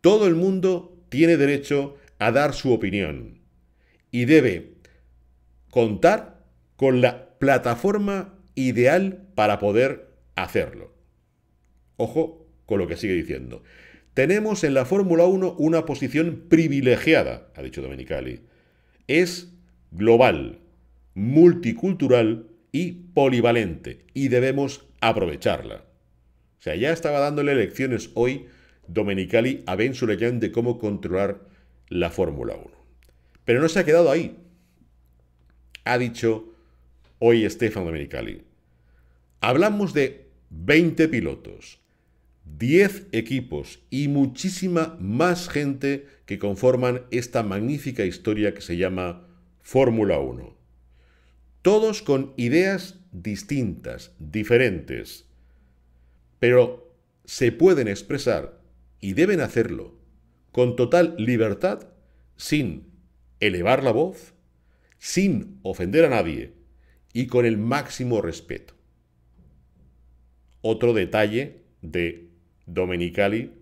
todo el mundo tiene derecho a dar su opinión y debe contar con la plataforma ideal para poder hacerlo. Ojo con lo que sigue diciendo. Tenemos en la Fórmula 1 una posición privilegiada, ha dicho Domenicali. Es global, multicultural y polivalente, y debemos aprovecharla. O sea, ya estaba dándole lecciones hoy Domenicali a Ben de cómo controlar la Fórmula 1. Pero no se ha quedado ahí. Ha dicho hoy Estefan Domenicali. Hablamos de 20 pilotos, 10 equipos y muchísima más gente que conforman esta magnífica historia que se llama Fórmula 1. Todos con ideas distintas, diferentes, pero se pueden expresar y deben hacerlo con total libertad, sin elevar la voz, sin ofender a nadie y con el máximo respeto. Otro detalle de Domenicali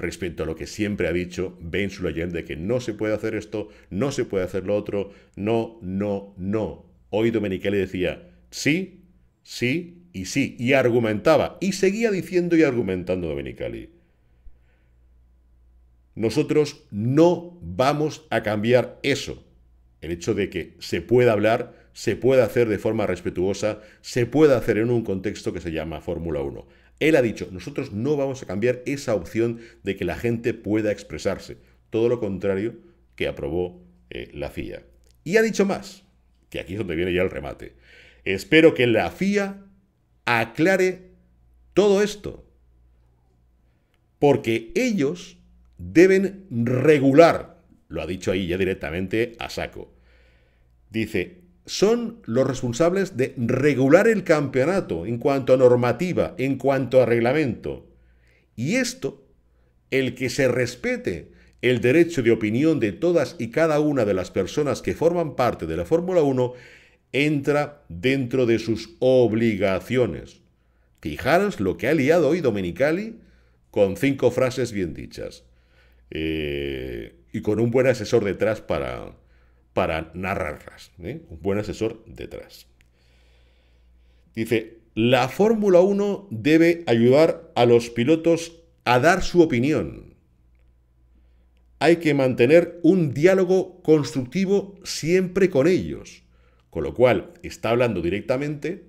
respecto a lo que siempre ha dicho Ben su de que no se puede hacer esto, no se puede hacer lo otro, no, no, no. Hoy Domenicali decía sí, sí y sí, y argumentaba, y seguía diciendo y argumentando Domenicali. Nosotros no vamos a cambiar eso. El hecho de que se pueda hablar, se pueda hacer de forma respetuosa, se pueda hacer en un contexto que se llama Fórmula 1. Él ha dicho, nosotros no vamos a cambiar esa opción de que la gente pueda expresarse. Todo lo contrario que aprobó eh, la FIA. Y ha dicho más, que aquí es donde viene ya el remate. Espero que la FIA aclare todo esto. Porque ellos deben regular, lo ha dicho ahí ya directamente a saco. Dice, son los responsables de regular el campeonato en cuanto a normativa, en cuanto a reglamento. Y esto, el que se respete el derecho de opinión de todas y cada una de las personas que forman parte de la Fórmula 1, entra dentro de sus obligaciones. Fijaros lo que ha liado hoy Domenicali con cinco frases bien dichas. Eh, y con un buen asesor detrás para, para narrarlas. ¿eh? Un buen asesor detrás. Dice, la Fórmula 1 debe ayudar a los pilotos a dar su opinión. Hay que mantener un diálogo constructivo siempre con ellos. Con lo cual, está hablando directamente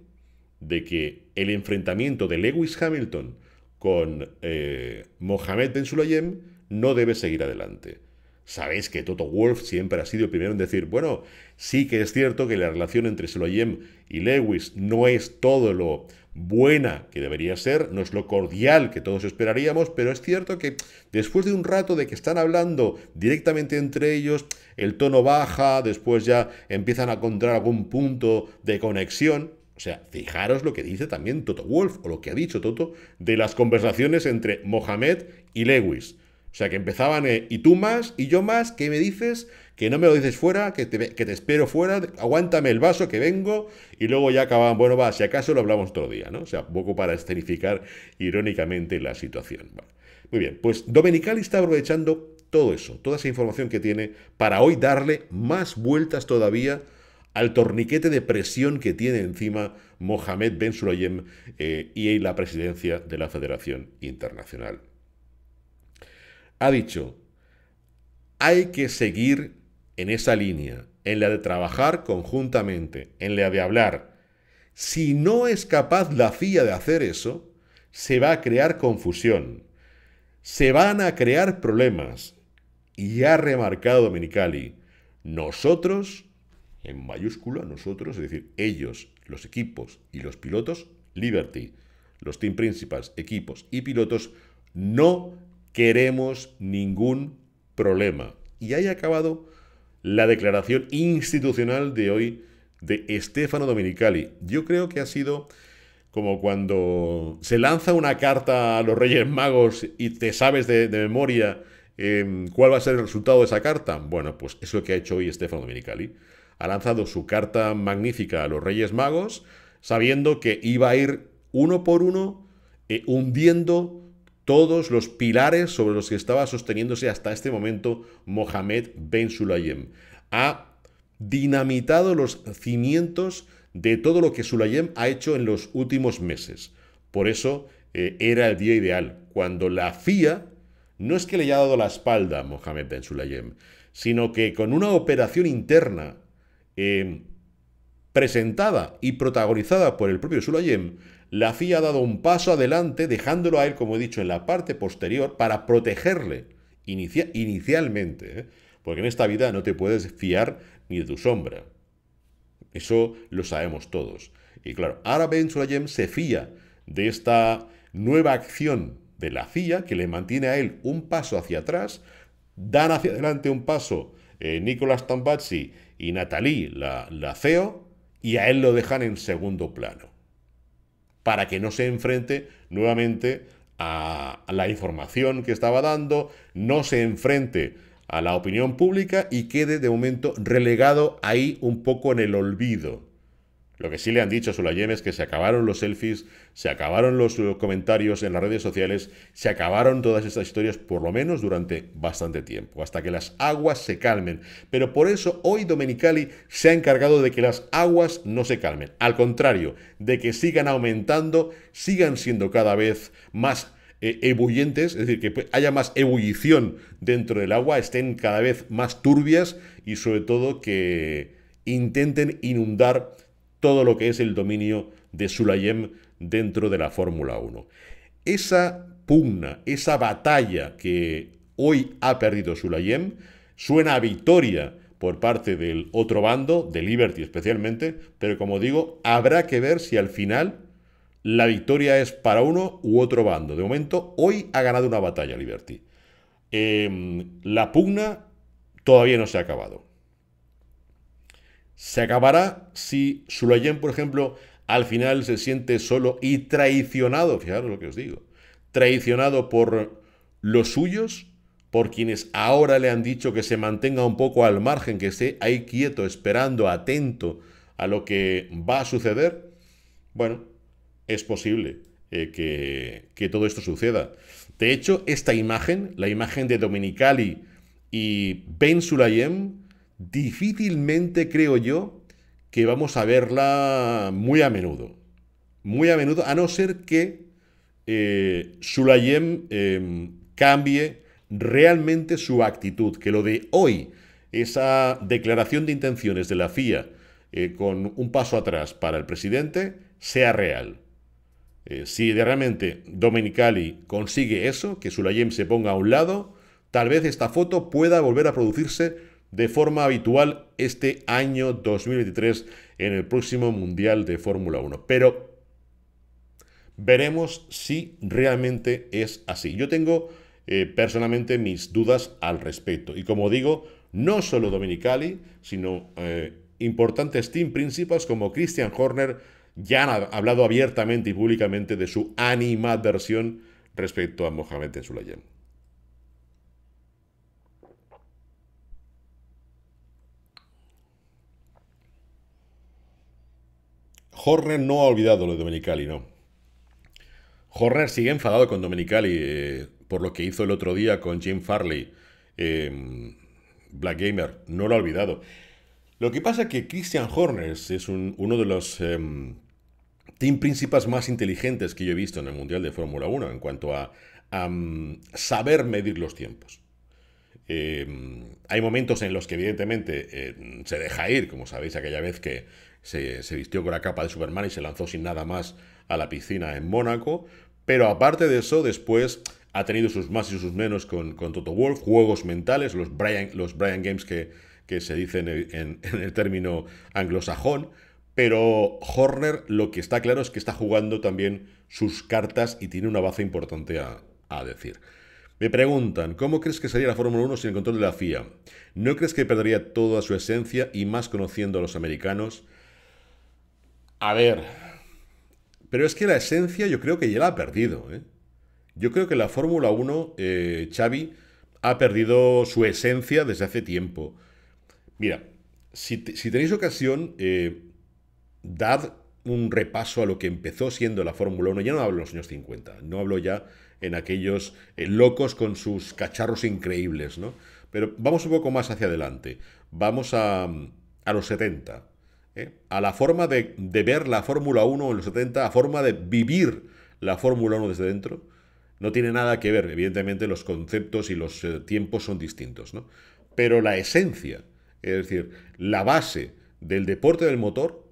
de que el enfrentamiento de Lewis Hamilton con eh, Mohamed Ben Sulayem no debe seguir adelante. Sabéis que Toto Wolf siempre ha sido el primero en decir, bueno, sí que es cierto que la relación entre Seloyem y Lewis no es todo lo buena que debería ser, no es lo cordial que todos esperaríamos, pero es cierto que después de un rato de que están hablando directamente entre ellos, el tono baja, después ya empiezan a encontrar algún punto de conexión, o sea, fijaros lo que dice también Toto Wolf, o lo que ha dicho Toto, de las conversaciones entre Mohamed y Lewis. O sea, que empezaban, eh, y tú más, y yo más, ¿qué me dices? Que no me lo dices fuera, que te, que te espero fuera, aguántame el vaso que vengo, y luego ya acababan, bueno, va, si acaso lo hablamos otro día, ¿no? O sea, poco para escenificar irónicamente la situación. Muy bien, pues Domenicali está aprovechando todo eso, toda esa información que tiene, para hoy darle más vueltas todavía al torniquete de presión que tiene encima Mohamed Ben Sulayem eh, y la presidencia de la Federación Internacional ha dicho, hay que seguir en esa línea, en la de trabajar conjuntamente, en la de hablar. Si no es capaz la FIA de hacer eso, se va a crear confusión, se van a crear problemas. Y ha remarcado Dominicali, nosotros, en mayúscula, nosotros, es decir, ellos, los equipos y los pilotos, Liberty, los team principals, equipos y pilotos, no queremos ningún problema. Y ahí ha acabado la declaración institucional de hoy de Estefano Dominicali. Yo creo que ha sido como cuando se lanza una carta a los Reyes Magos y te sabes de, memoria em, cuál va a ser el resultado de esa carta. Bueno, pues es lo que ha hecho hoy Estefano Dominicali. Ha lanzado su carta magnífica a los Reyes Magos, sabiendo que iba a ir uno por uno eh, hundiendo todos los pilares sobre los que estaba sosteniéndose hasta este momento Mohamed Ben Sulayem. Ha dinamitado los cimientos de todo lo que Sulayem ha hecho en los últimos meses. Por eso eh, era el día ideal, cuando la FIA no es que le haya dado la espalda a Mohamed Ben Sulayem, sino que con una operación interna eh, presentada y protagonizada por el propio Sulayem, la FIA ha dado un paso adelante dejándolo a él, como he dicho, en la parte posterior para protegerle inicialmente. ¿eh? Porque en esta vida no te puedes fiar ni de tu sombra. Eso lo sabemos todos. Y claro, ahora Ben Sulayem se fía de esta nueva acción de la CIA que le mantiene a él un paso hacia atrás, dan hacia adelante un paso eh, Nicolás Tambazzi y Natalie, la CEO, y a él lo dejan en segundo plano para que no se enfrente nuevamente a la información que estaba dando, no se enfrente a la opinión pública y quede de momento relegado ahí un poco en el olvido. Lo que sí le han dicho a Sulayem es que se acabaron los selfies, se acabaron los eh, comentarios en las redes sociales, se acabaron todas estas historias, por lo menos durante bastante tiempo, hasta que las aguas se calmen. Pero por eso hoy Domenicali se ha encargado de que las aguas no se calmen. Al contrario, de que sigan aumentando, sigan siendo cada vez más eh, ebullientes, es decir, que haya más ebullición dentro del agua, estén cada vez más turbias y sobre todo que intenten inundar todo lo que es el dominio de Sulayem dentro de la Fórmula 1. Esa pugna, esa batalla que hoy ha perdido Sulayem, suena a victoria por parte del otro bando, de Liberty especialmente, pero como digo, habrá que ver si al final la victoria es para uno u otro bando. De momento, hoy ha ganado una batalla Liberty. Em, la pugna todavía no se ha acabado se acabará si Sulayem, por ejemplo, al final se siente solo y traicionado, fijaros lo que os digo, traicionado por los suyos, por quienes ahora le han dicho que se mantenga un poco al margen, que esté ahí quieto, esperando, atento a lo que va a suceder, bueno, es posible eh, que, que, todo esto suceda. De hecho, esta imagen, la imagen de Dominicali y Ben Sulayem, difícilmente creo yo que vamos a verla muy a menudo. Muy a menudo, a no ser que eh, Sulayem em, cambie realmente su actitud, que lo de hoy, esa declaración de intenciones de la FIA eh, con un paso atrás para el presidente, sea real. Eh, si realmente Domenicali consigue eso, que Sulayem se ponga a un lado, tal vez esta foto pueda volver a producirse de forma habitual este año 2023 en el próximo Mundial de Fórmula 1. Pero veremos si realmente es así. Yo tengo eh, personalmente mis dudas al respecto. Y como digo, no solo Dominicali, sino eh, importantes team principals como Christian Horner ya han hablado abiertamente y públicamente de su animadversión respecto a Mohamed Sulayem. Horner no ha olvidado lo de Domenicali, no. Horner sigue enfadado con Domenicali eh, por lo que hizo el otro día con Jim Farley. Eh, Black Gamer, no lo ha olvidado. Lo que pasa es que Christian Horner es uno de los em, team principals más inteligentes que yo he visto en el Mundial de Fórmula 1 en cuanto a, mm, saber medir los tiempos. Em, hay momentos en los que evidentemente eh, se deja ir, como sabéis aquella vez que se, vistió con la capa de Superman y se lanzó sin nada más a la piscina en Mónaco. Pero aparte de eso, después ha tenido sus más y sus menos con, con Toto Wolf, juegos mentales, los Brian, los Games que, que se dicen en, el término anglosajón. Pero Horner lo que está claro es que está jugando también sus cartas y tiene una base importante a, a decir. Me preguntan, ¿cómo crees que sería la Fórmula 1 sin el control de la FIA? ¿No crees que perdería toda su esencia y más conociendo a los americanos? A ver, pero es que la esencia yo creo que ya la ha perdido. ¿eh? Yo creo que la Fórmula 1, eh, Xavi, ha perdido su esencia desde hace tiempo. Mira, si, tenéis ocasión, eh, dad un repaso a lo que empezó siendo la Fórmula 1. Ya no hablo en los años 50, no hablo ya en aquellos locos con sus cacharros increíbles, ¿no? Pero vamos un poco más hacia adelante. Vamos a, a los 70. ¿eh? a la forma de, ver la Fórmula 1 en los 70, a forma de vivir la Fórmula 1 desde dentro, no tiene nada que ver. Evidentemente los conceptos y los eh, tiempos son distintos, Pero la esencia, es decir, la base del deporte del motor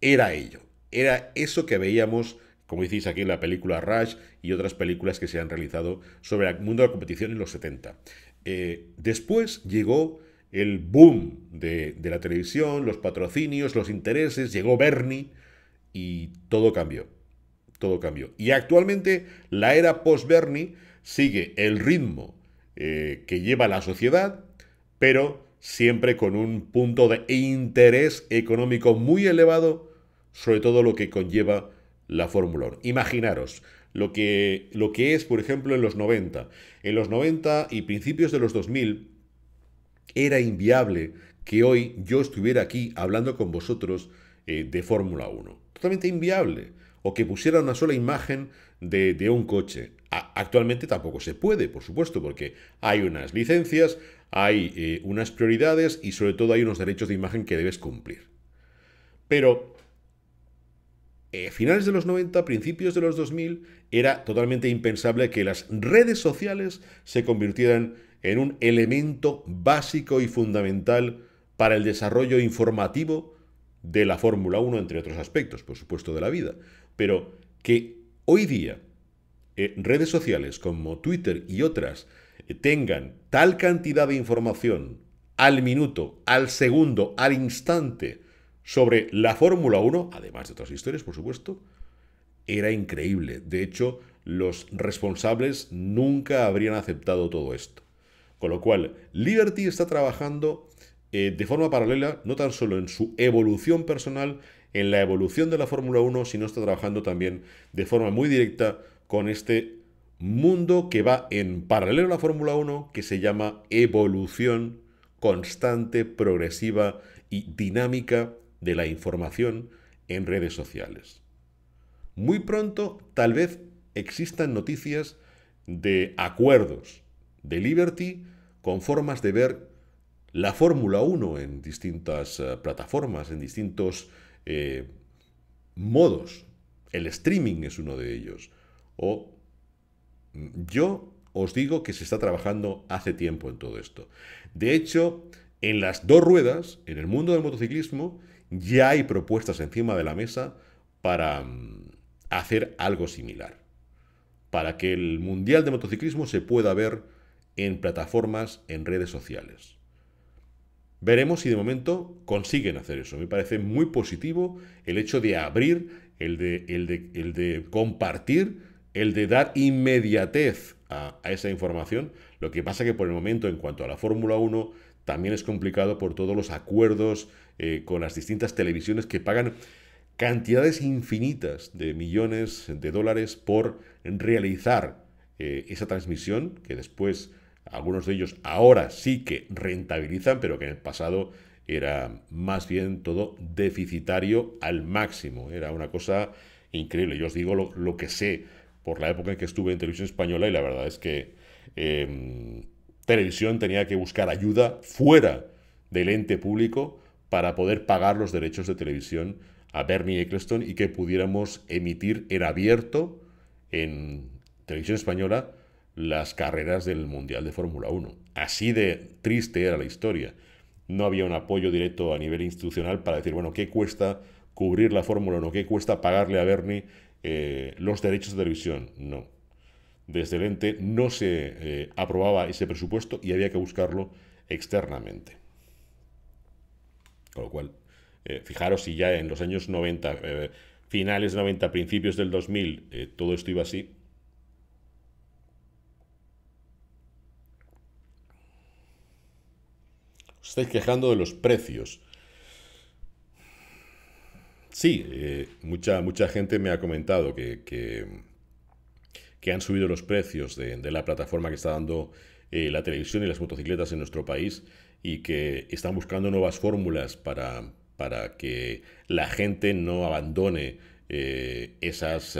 era ello. Era eso que veíamos, como decís aquí en la película Rush y otras películas que se han realizado sobre el mundo de la competición en los 70. Eh, después llegó el boom de, la televisión, los patrocinios, los intereses, llegó Bernie y todo cambió. Todo cambió. Y actualmente la era post-Bernie sigue el ritmo eh, que lleva la sociedad, pero siempre con un punto de interés económico muy elevado, sobre todo lo que conlleva la Fórmula 1. Imaginaros lo que, lo que es, por ejemplo, en los 90. En los 90 y principios de los 2000, era inviable que hoy yo estuviera aquí hablando con vosotros eh, de Fórmula 1. Totalmente inviable. O que pusiera una sola imagen de, un coche. actualmente tampoco se puede, por supuesto, porque hay unas licencias, hay eh, unas prioridades y sobre todo hay unos derechos de imagen que debes cumplir. Pero a eh, finales de los 90, principios de los 2000, era totalmente impensable que las redes sociales se convirtieran en un elemento básico y fundamental para el desarrollo informativo de la Fórmula 1, entre otros aspectos, por supuesto, de la vida. Pero que hoy día eh, redes sociales como Twitter y otras eh, tengan tal cantidad de información al minuto, al segundo, al instante sobre la Fórmula 1, además de otras historias, por supuesto, era increíble. De hecho, los responsables nunca habrían aceptado todo esto. Con lo cual, Liberty está trabajando eh, de forma paralela, no tan solo en su evolución personal, en la evolución de la Fórmula 1, sino está trabajando también de forma muy directa con este mundo que va en paralelo a la Fórmula 1, que se llama evolución constante, progresiva y dinámica de la información en redes sociales. Muy pronto tal vez existan noticias de acuerdos de Liberty con formas de ver la Fórmula 1 en distintas eh, plataformas, en distintos eh, modos. El streaming es uno de ellos. O mm, yo os digo que se está trabajando hace tiempo en todo esto. De hecho, en las dos ruedas, en el mundo del motociclismo, ya hay propuestas encima de la mesa para mm, hacer algo similar. Para que el Mundial de Motociclismo se pueda ver en plataformas, en redes sociales. Veremos si de momento consiguen hacer eso. Me parece muy positivo el hecho de abrir, el de, el de, compartir, el de dar inmediatez a, esa información. Lo que pasa que por el momento, en cuanto a la Fórmula 1, también es complicado por todos los acuerdos eh, con las distintas televisiones que pagan cantidades infinitas de millones de dólares por realizar eh, esa transmisión que después algunos de ellos ahora sí que rentabilizan, pero que en el pasado era más bien todo deficitario al máximo. Era una cosa increíble. Yo os digo lo, que sé por la época en que estuve en televisión española y la verdad es que em, televisión tenía que buscar ayuda fuera del ente público para poder pagar los derechos de televisión a Bernie Eccleston y que pudiéramos emitir en abierto en televisión española las carreras del Mundial de Fórmula 1. Así de triste era la historia. No había un apoyo directo a nivel institucional para decir, bueno, ¿qué cuesta cubrir la Fórmula 1? ¿Qué cuesta pagarle a Bernie eh, los derechos de televisión? No. Desde el ente no se eh, aprobaba ese presupuesto y había que buscarlo externamente. Con lo cual, eh, fijaros si ya en los años 90, finales de 90, principios del 2000, todo esto iba así, estáis quejando de los precios. Sí, eh, mucha, mucha gente me ha comentado que, que, han subido los precios de, la plataforma que está dando eh, la televisión y las motocicletas en nuestro país y que están buscando nuevas fórmulas para, para que la gente no abandone eh, esas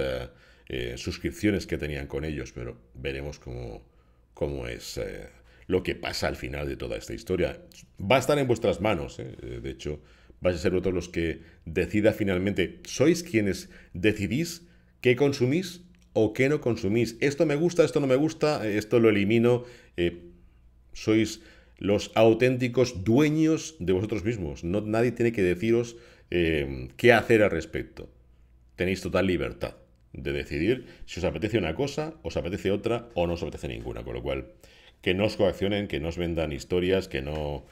suscripciones que tenían con ellos, pero veremos cómo, cómo es lo que pasa al final de toda esta historia. Va a estar en vuestras manos, ¿eh? Eh, de hecho, vais a ser vosotros los que decida finalmente. Sois quienes decidís qué consumís o qué no consumís. Esto me gusta, esto no me gusta, eh, esto lo elimino. sois los auténticos dueños de vosotros mismos. nadie tiene que deciros em, qué hacer al respecto. Tenéis total libertad de decidir si os apetece una cosa, os apetece otra o no os apetece ninguna. Con lo cual, que no os coaccionen, que no os vendan historias, que no,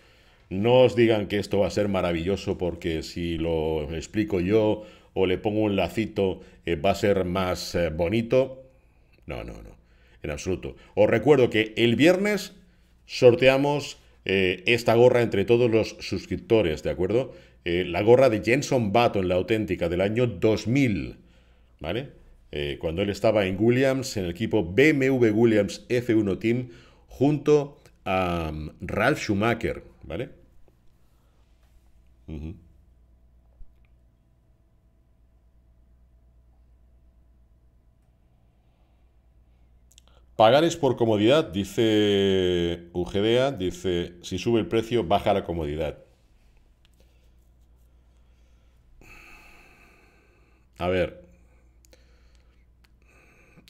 no os digan que esto va a ser maravilloso porque si lo explico yo o le pongo un lacito eh, va a ser más eh, bonito. No, no, no, en absoluto. Os recuerdo que el viernes sorteamos eh, esta gorra entre todos los suscriptores, ¿de acuerdo? la gorra de Jenson Button, la auténtica, del año 2000, ¿vale? cuando él estaba en Williams, en el equipo BMW Williams F1 Team, junto a um, Ralf Schumacher, ¿vale? Pagar es por comodidad, dice UGDA, dice, si sube el precio, baja la comodidad. A ver,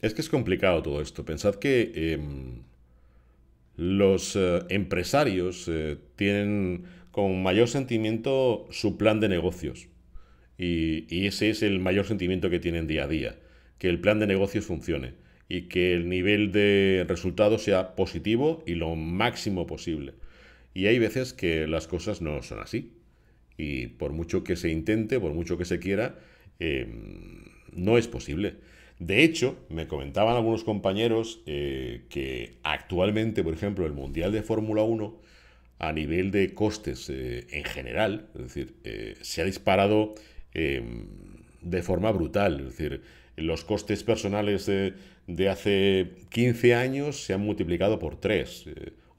es que es complicado todo esto. Pensad que em, los eh, empresarios eh, tienen con mayor sentimiento su plan de negocios. Y, ese es el mayor sentimiento que tienen día a día, que el plan de negocios funcione y que el nivel de resultado sea positivo y lo máximo posible. Y hay veces que las cosas no son así. Y por mucho que se intente, por mucho que se quiera, eh, no es posible. De hecho, me comentaban algunos compañeros eh, que actualmente, por ejemplo, el Mundial de Fórmula 1, a nivel de costes eh, en general, es decir, eh, se ha disparado de forma brutal. Es decir, los costes personales de, hace 15 años se han multiplicado por 3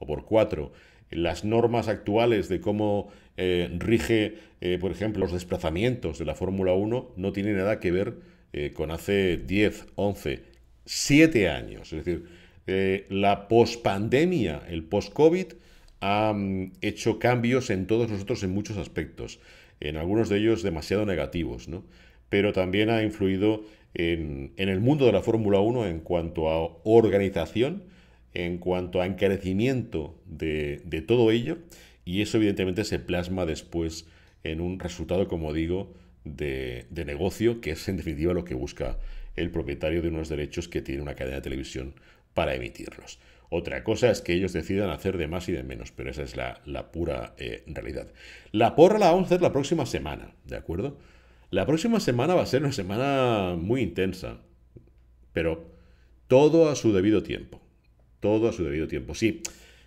o por 4 las normas actuales de cómo rige, por ejemplo, los desplazamientos de la Fórmula 1 no tienen nada que ver eh, con hace 10, 11, 7 años. Es decir, eh, la pospandemia, el post-COVID, ha mm, hecho cambios en todos nosotros en muchos aspectos, en algunos de ellos demasiado negativos, ¿no? pero también ha influido en, el mundo de la Fórmula 1 en cuanto a organización, en cuanto a encarecimiento de todo ello, y eso evidentemente se plasma después en un resultado, como digo, de, negocio, que es en definitiva lo que busca el propietario de unos derechos que tiene una cadena de televisión para emitirlos. Otra cosa es que ellos decidan hacer de más y de menos, pero esa es la, pura eh, realidad. La porra la vamos a hacer la próxima semana, ¿de acuerdo? La próxima semana va a ser una semana muy intensa, pero todo a su debido tiempo. Todo a su debido tiempo. Sí,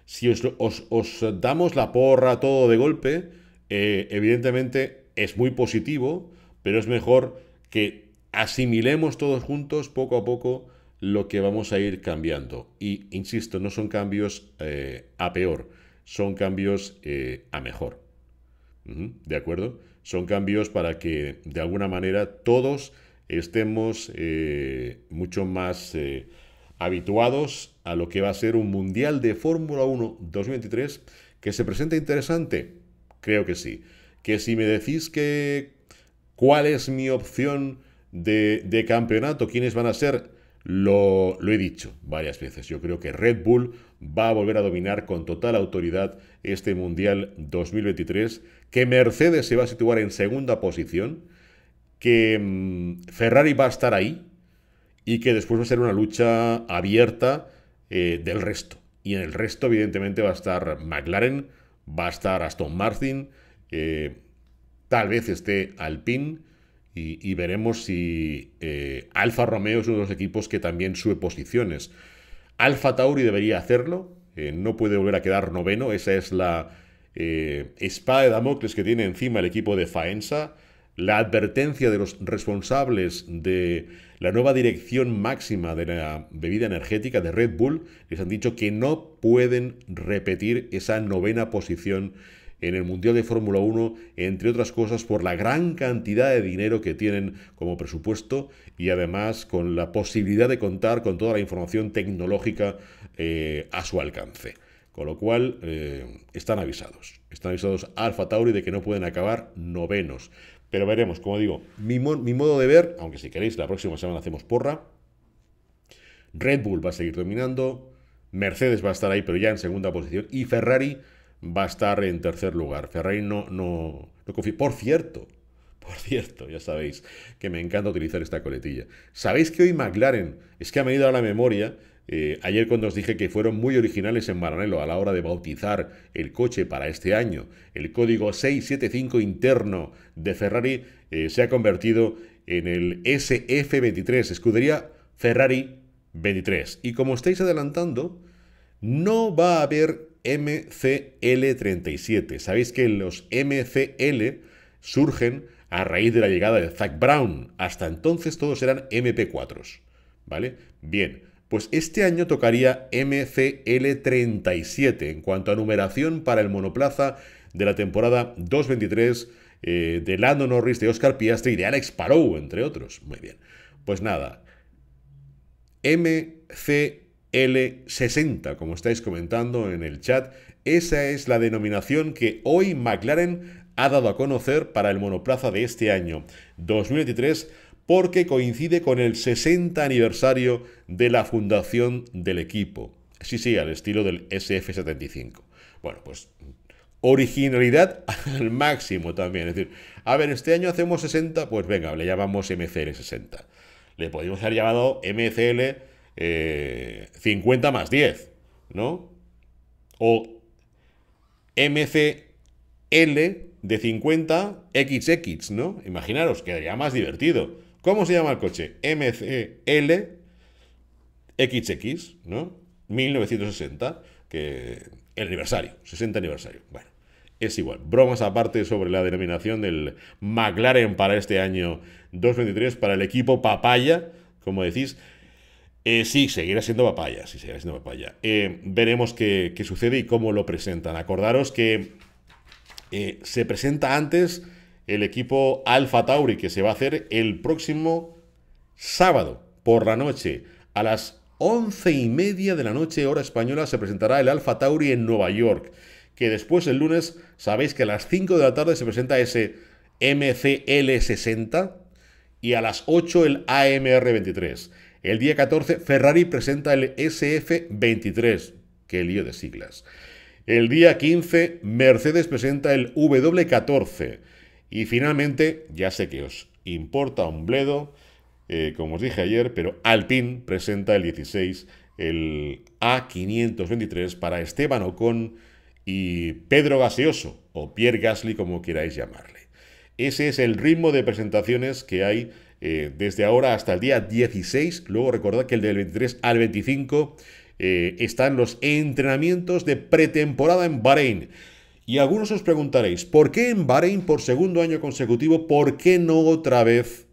si os, damos la porra todo de golpe, eh, evidentemente es muy positivo, pero es mejor que asimilemos todos juntos poco a poco lo que vamos a ir cambiando. Y, insisto, no son cambios eh, a peor, son cambios eh, a mejor. ¿De acuerdo? Son cambios para que, de alguna manera, todos estemos eh, mucho más habituados a lo que va a ser un Mundial de Fórmula 1 2023 que se presenta interesante. Creo que sí que si me decís que cuál es mi opción de, campeonato, quiénes van a ser, lo, lo, he dicho varias veces. Yo creo que Red Bull va a volver a dominar con total autoridad este Mundial 2023, que Mercedes se va a situar en segunda posición, que mm, Ferrari va a estar ahí y que después va a ser una lucha abierta eh, del resto. Y en el resto, evidentemente, va a estar McLaren, va a estar Aston Martin, tal vez esté al pin y veremos si eh, Alfa Romeo es uno de los equipos que también sube posiciones. Alfa Tauri debería hacerlo, eh, no puede volver a quedar noveno, esa es la eh, espada de Damocles que tiene encima el equipo de Faenza. La advertencia de los responsables de la nueva dirección máxima de la bebida energética de Red Bull les han dicho que no pueden repetir esa novena posición en el Mundial de Fórmula 1, entre otras cosas por la gran cantidad de dinero que tienen como presupuesto y además con la posibilidad de contar con toda la información tecnológica eh, a su alcance. Con lo cual, eh, están avisados. Están avisados Alfa Tauri de que no pueden acabar novenos. Pero veremos, como digo, mi modo de ver, aunque si queréis, la próxima semana hacemos porra. Red Bull va a seguir dominando, Mercedes va a estar ahí, pero ya en segunda posición, y Ferrari va a estar en tercer lugar. Ferrari no, no, no confío. Por cierto, por cierto, ya sabéis que me encanta utilizar esta coletilla. ¿Sabéis que hoy McLaren, es que ha venido a la memoria, eh, ayer cuando os dije que fueron muy originales en Maranello a la hora de bautizar el coche para este año, el código 675 interno de Ferrari eh, se ha convertido en el SF23, escudería Ferrari 23. Y como estáis adelantando, no va a haber MCL37. Sabéis que los MCL surgen a raíz de la llegada de Zach Brown. Hasta entonces todos eran MP4s. ¿Vale? Bien, pues este año tocaría MCL37 en cuanto a numeración para el monoplaza de la temporada 223 eh, de Lando Norris, de Oscar Piastri y de Alex Parou, entre otros. Muy bien. Pues nada. MCL L60, como estáis comentando en el chat. Esa es la denominación que hoy McLaren ha dado a conocer para el monoplaza de este año, 2023, porque coincide con el 60 aniversario de la fundación del equipo. Sí, sí, al estilo del SF75. Bueno, pues originalidad al máximo también. Es decir, a ver, este año hacemos 60, pues venga, le llamamos MCL 60. Le podríamos haber llamado MCL 50 eh, más 10, ¿no? O MCL de 50 XX, ¿no? Imaginaros, quedaría más divertido. ¿Cómo se llama el coche? MCL XX, ¿no? 1960, que el aniversario, 60 aniversario. Bueno, es igual. Bromas aparte sobre la denominación del McLaren para este año 2023, para el equipo papaya, como decís. Eh, sí, seguirá siendo papaya, sí, seguirá siendo papaya. Eh, veremos qué, sucede y cómo lo presentan. Acordaros que eh, se presenta antes el equipo Alfa Tauri, que se va a hacer el próximo sábado por la noche. A las once y media de la noche, hora española, se presentará el Alfa Tauri en Nueva York. Que después, el lunes, sabéis que a las 5 de la tarde se presenta ese MCL60 y a las 8 el AMR23. El día 14, Ferrari presenta el SF23. Qué lío de siglas. El día 15, Mercedes presenta el W14. Y finalmente, ya sé que os importa un bledo, eh, como os dije ayer, pero Alpine presenta el 16, el A523 para Esteban Ocon y Pedro Gaseoso, o Pierre Gasly como queráis llamarle. Ese es el ritmo de presentaciones que hay eh, desde ahora hasta el día 16. Luego recordad que el del 23 al 25 eh, están los entrenamientos de pretemporada en Bahrein. Y algunos os preguntaréis, ¿por qué en Bahrein por segundo año consecutivo? ¿Por qué no otra vez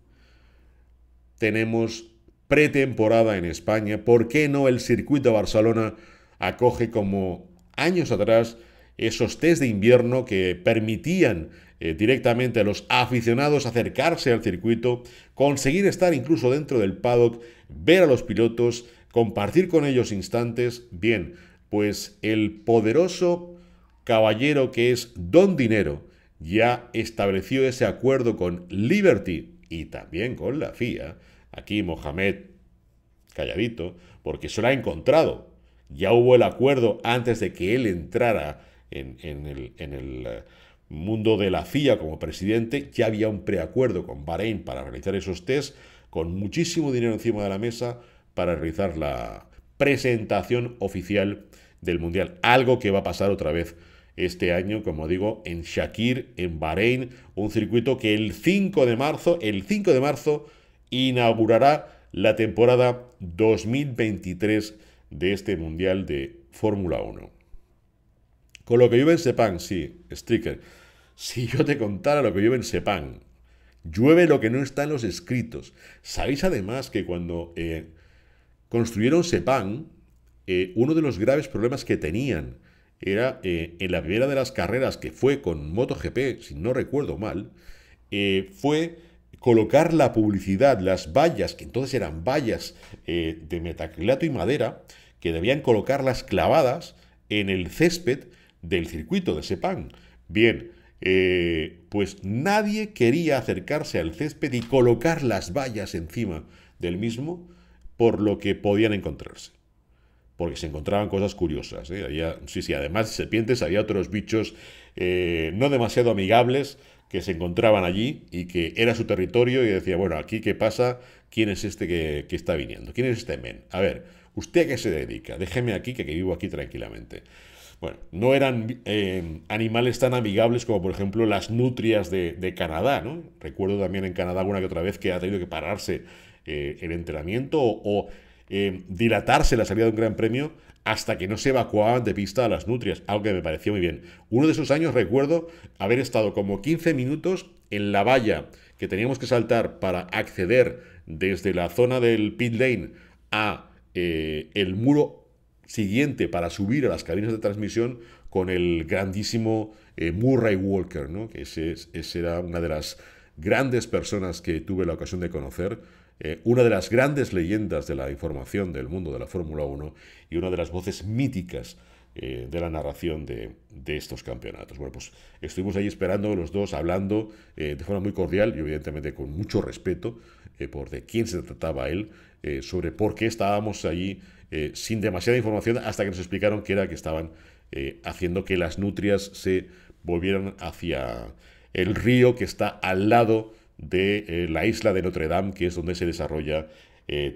tenemos pretemporada en España? ¿Por qué no el circuito de Barcelona acoge como años atrás esos test de invierno que permitían eh, directamente a los aficionados, acercarse al circuito, conseguir estar incluso dentro del paddock, ver a los pilotos, compartir con ellos instantes. Bien, pues el poderoso caballero que es Don Dinero ya estableció ese acuerdo con Liberty y también con la FIA. Aquí Mohamed, calladito, porque se lo ha encontrado. Ya hubo el acuerdo antes de que él entrara en, el, en el eh, mundo de la FIA como presidente, ya había un preacuerdo con Bahrein para realizar esos test, con muchísimo dinero encima de la mesa para realizar la presentación oficial del Mundial. Algo que va a pasar otra vez este año, como digo, en Shakir, en Bahrein, un circuito que el 5 de marzo, el 5 de marzo, inaugurará la temporada 2023 de este Mundial de Fórmula 1. Con lo que yo sepan, sí, Stricker, si yo te contara lo que llueve en Sepang, llueve lo que no está en los escritos. Sabéis además que cuando eh, construyeron Sepang, eh, uno de los graves problemas que tenían era eh, en la primera de las carreras, que fue con MotoGP, si no recuerdo mal, fue colocar la publicidad, las vallas, que entonces eran vallas de metacrilato y madera, que debían colocarlas clavadas en el césped del circuito de Sepang. Bien, eh, pues nadie quería acercarse al césped y colocar las vallas encima del mismo por lo que podían encontrarse. Porque se encontraban cosas curiosas. ¿eh? Había, sí, sí, además serpientes, había otros bichos eh, no demasiado amigables que se encontraban allí y que era su territorio y decía, bueno, aquí qué pasa, quién es este que, está viniendo, quién es este men. A ver, ¿usted a qué se dedica? Déjeme aquí, que, que vivo aquí tranquilamente. Bueno, no eran eh, animales tan amigables como por ejemplo las nutrias de, Canadá, ¿no? Recuerdo también en Canadá alguna que otra vez que ha tenido que pararse eh, el entrenamiento o, eh, dilatarse la salida de un gran premio hasta que no se evacuaban de pista a las nutrias, algo que me pareció muy bien. Uno de esos años recuerdo haber estado como 15 minutos en la valla que teníamos que saltar para acceder desde la zona del pit lane a el muro siguiente para subir a las cabinas de transmisión con el grandísimo eh, Murray Walker, que ese, era una de las grandes personas que tuve la ocasión de conocer, eh, una de las grandes leyendas de la información del mundo de la Fórmula 1 y una de las voces míticas eh, de la narración de, estos campeonatos. Bueno, pues estuvimos ahí esperando los dos, hablando de forma muy cordial y evidentemente con mucho respeto por de quién se trataba él, sobre por qué estábamos allí eh, sin demasiada información hasta que nos explicaron que era que estaban eh, haciendo que las nutrias se volvieran hacia el río que está al lado de eh, la isla de Notre Dame, que es donde se desarrolla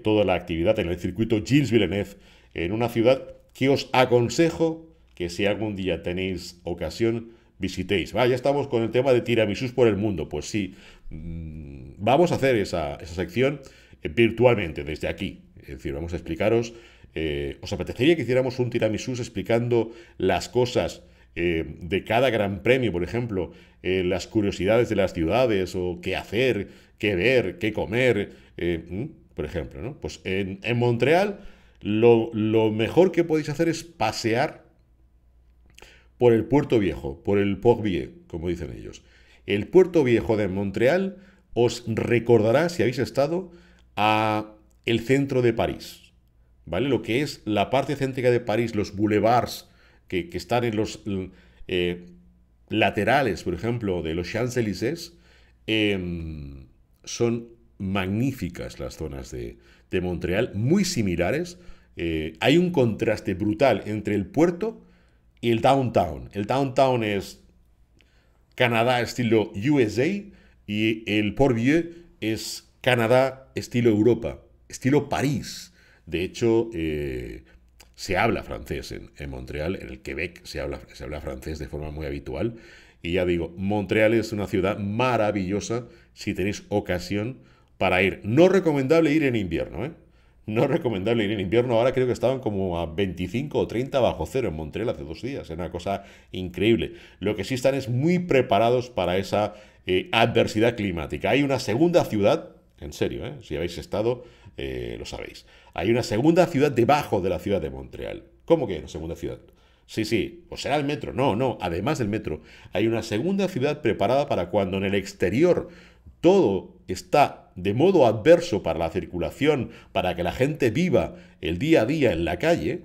toda la actividad en el circuito Gilles Villeneuve, en una ciudad que os aconsejo que si algún día tenéis ocasión, visitéis. vaya ya estamos con el tema de tiramisús por el mundo. Pues sí, mm, vamos a hacer esa, esa sección virtualmente desde aquí. Es decir, vamos a explicaros eh, ¿Os apetecería que hiciéramos un tiramisús explicando las cosas eh, de cada gran premio, por ejemplo, eh, las curiosidades de las ciudades o qué hacer, qué ver, qué comer, por ejemplo, ¿no? Pues en, Montreal lo, mejor que podéis hacer es pasear por el puerto viejo, por el Port como dicen ellos. El puerto viejo de Montreal os recordará, si habéis estado, a el centro de París. ¿vale? Lo que es la parte céntrica de París, los boulevards que, están en los eh, laterales, por ejemplo, de los Champs-Élysées, em, son magníficas las zonas de, Montreal, muy similares. Eh, hay un contraste brutal entre el puerto y el downtown. El downtown es Canadá estilo USA y el Port Vieux es Canadá estilo Europa, estilo París. De hecho, eh, se habla francés en, Montreal, en el Quebec se habla, se habla francés de forma muy habitual. Y ya digo, Montreal es una ciudad maravillosa si tenéis ocasión para ir. No recomendable ir en invierno, ¿eh? No recomendable ir en invierno. Ahora creo que estaban como a 25 o 30 bajo cero en Montreal hace dos días. Es una cosa increíble. Lo que sí están es muy preparados para esa eh, adversidad climática. Hay una segunda ciudad, en serio, ¿eh? si habéis estado, lo sabéis. Hay una segunda ciudad debajo de la ciudad de Montreal. ¿Cómo que una segunda ciudad? Sí, sí, o será el metro. No, no, además del metro, hay una segunda ciudad preparada para cuando en el exterior todo está de modo adverso para la circulación, para que la gente viva el día a día en la calle,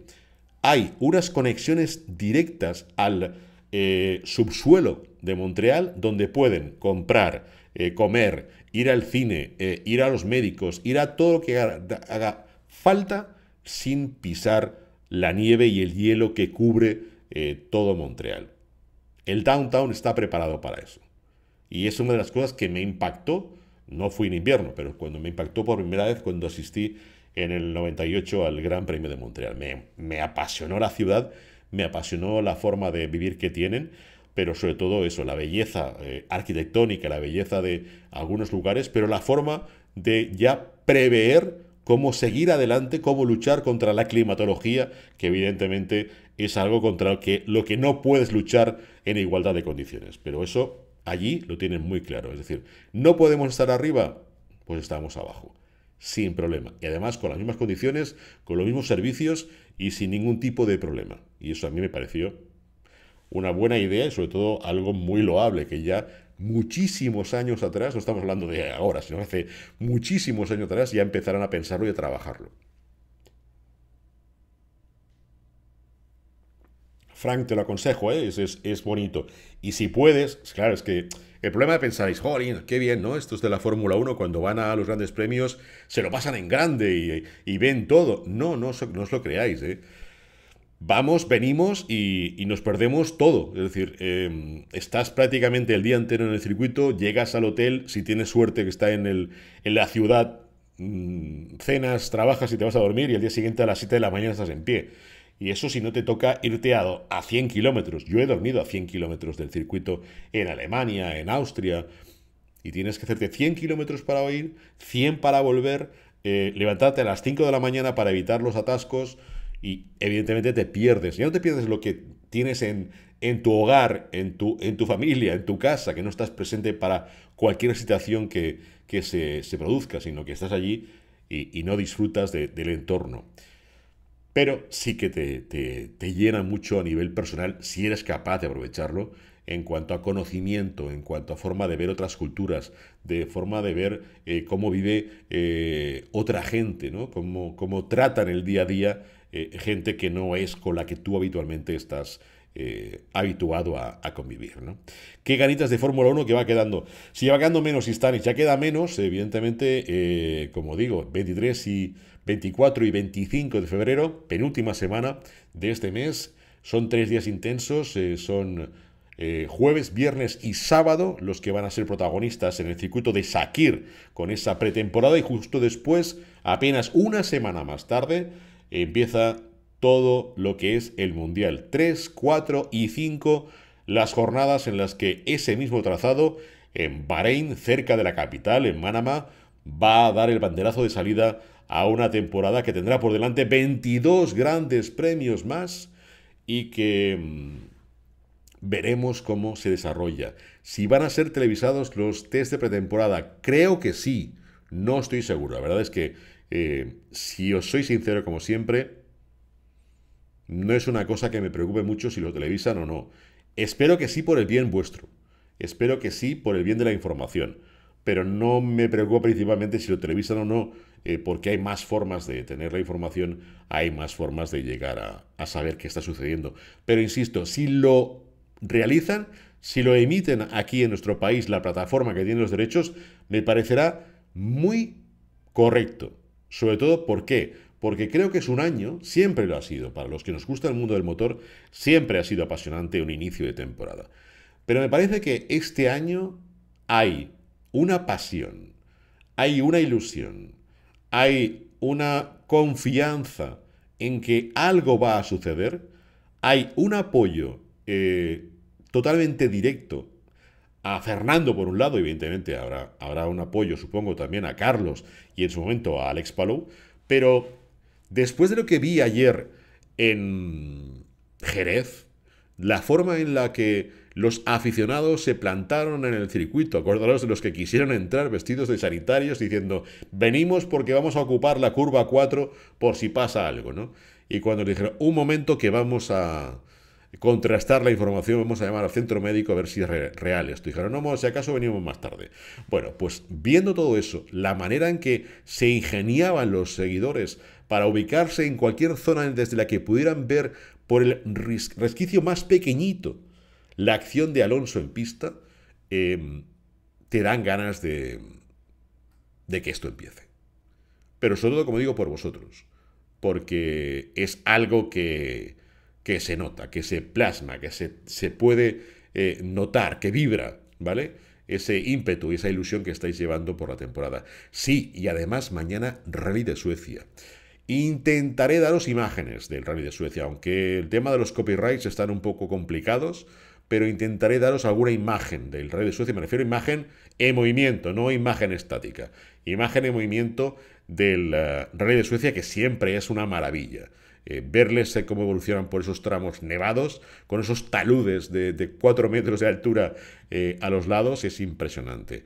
hay unas conexiones directas al eh, subsuelo de Montreal donde pueden comprar, eh, comer, ir al cine, eh, ir a los médicos, ir a todo lo que haga Falta sin pisar la nieve y el hielo que cubre eh, todo Montreal. El downtown está preparado para eso. Y es una de las cosas que me impactó. No fui en invierno, pero cuando me impactó por primera vez cuando asistí en el 98 al Gran Premio de Montreal. Me, apasionó la ciudad, me apasionó la forma de vivir que tienen, pero sobre todo eso, la belleza eh, arquitectónica, la belleza de algunos lugares, pero la forma de ya prever cómo seguir adelante, cómo luchar contra la climatología, que evidentemente es algo contra lo que, lo que no puedes luchar en igualdad de condiciones. Pero eso allí lo tienen muy claro. Es decir, no podemos estar arriba, pues estamos abajo, sin problema. Y además con las mismas condiciones, con los mismos servicios y sin ningún tipo de problema. Y eso a mí me pareció una buena idea y sobre todo algo muy loable, que ya muchísimos años atrás, no estamos hablando de ahora, sino hace muchísimos años atrás, ya empezarán a pensarlo y a trabajarlo. Frank, te lo aconsejo, ¿eh? es, bonito. Y si puedes, pues claro, es que el problema de pensáis, jolín, qué bien, ¿no? Esto es de la Fórmula 1 cuando van a los grandes premios se lo pasan en grande y, ven todo. No, no, no os lo creáis, ¿eh? vamos, venimos y, nos perdemos todo. Es decir, em, estás prácticamente el día entero en el circuito, llegas al hotel, si tienes suerte que está en, la ciudad, mm, cenas, trabajas y te vas a dormir y al día siguiente a las 7 de la mañana estás en pie. Y eso si no te toca irte a, 100 kilómetros. Yo he dormido a 100 kilómetros del circuito en Alemania, en Austria. Y tienes que hacerte 100 kilómetros para ir, 100 para volver, eh, levantarte a las 5 de la mañana para evitar los atascos y evidentemente te pierdes. Ya no te pierdes lo que tienes en, tu hogar, en tu, en tu familia, en tu casa, que no estás presente para cualquier situación que, se, produzca, sino que estás allí y, no disfrutas del entorno. Pero sí que te, te, te llena mucho a nivel personal si eres capaz de aprovecharlo en cuanto a conocimiento, en cuanto a forma de ver otras culturas, de forma de ver eh, cómo vive eh, otra gente, ¿no? cómo, cómo tratan el día a día eh, gente que no es con la que tú habitualmente estás. habituado a, convivir. ¿no? Qué ganitas de Fórmula 1 que va quedando. Si va quedando menos y ya queda menos, evidentemente, como digo, 23 y 24 y 25 de febrero, penúltima semana de este mes. Son tres días intensos, son eh, jueves, viernes y sábado los que van a ser protagonistas en el circuito de Sakir con esa pretemporada y justo después, apenas una semana más tarde, empieza todo lo que es el Mundial. 3, 4 y 5 las jornadas en las que ese mismo trazado en Bahrein, cerca de la capital, en Manama, va a dar el banderazo de salida a una temporada que tendrá por delante 22 grandes premios más y que mm, Veremos cómo se desarrolla. Si van a ser televisados los test de pretemporada, creo que sí. No estoy seguro. La verdad es que, eh, si os soy sincero como siempre, no es una cosa que me preocupe mucho si lo televisan o no. Espero que sí por el bien vuestro. Espero que sí por el bien de la información. Pero no me preocupa principalmente si lo televisan o no, eh, porque hay más formas de tener la información, hay más formas de llegar a saber qué está sucediendo. Pero insisto, si lo realizan, si lo emiten aquí en nuestro país, la plataforma que tiene los derechos, me parecerá muy correcto. Sobre todo, ¿por qué? Porque creo que es un año, siempre lo ha sido, para los que nos gusta el mundo del motor, siempre ha sido apasionante un inicio de temporada. Pero me parece que este año hay una pasión, hay una ilusión, hay una confianza en que algo va a suceder, hay un apoyo eh, totalmente directo a Fernando por un lado, evidentemente habrá, habrá un apoyo supongo también a Carlos y en su momento a Alex Palou, pero después de lo que vi ayer en Jerez, la forma en la que los aficionados se plantaron en el circuito, acordaros de los que quisieron entrar vestidos de sanitarios diciendo venimos porque vamos a ocupar la curva 4 por si pasa algo, ¿no? Y cuando le dijeron un momento que vamos a contrastar la información, vamos a llamar al centro médico a ver si es real esto. Dijeron, no, si acaso venimos más tarde. Bueno, pues viendo todo eso, la manera en que se ingeniaban los seguidores para ubicarse en cualquier zona desde la que pudieran ver por el resquicio más pequeñito la acción de Alonso en pista, em, te dan ganas de, de que esto empiece. Pero sobre todo, como digo, por vosotros, porque es algo que que se nota, que se plasma, que se, puede eh, notar, que vibra, ¿vale? Ese ímpetu y esa ilusión que estáis llevando por la temporada. Sí, y además mañana Rally de Suecia. Intentaré daros imágenes del Rally de Suecia, aunque el tema de los copyrights están un poco complicados, pero intentaré daros alguna imagen del Rally de Suecia. Me refiero a imagen en movimiento, no imagen estática. Imagen en movimiento del eh, Rally de Suecia, que siempre es una maravilla. Eh, verles eh, cómo evolucionan por esos tramos nevados, con esos taludes de, 4 metros de altura eh, a los lados, es impresionante.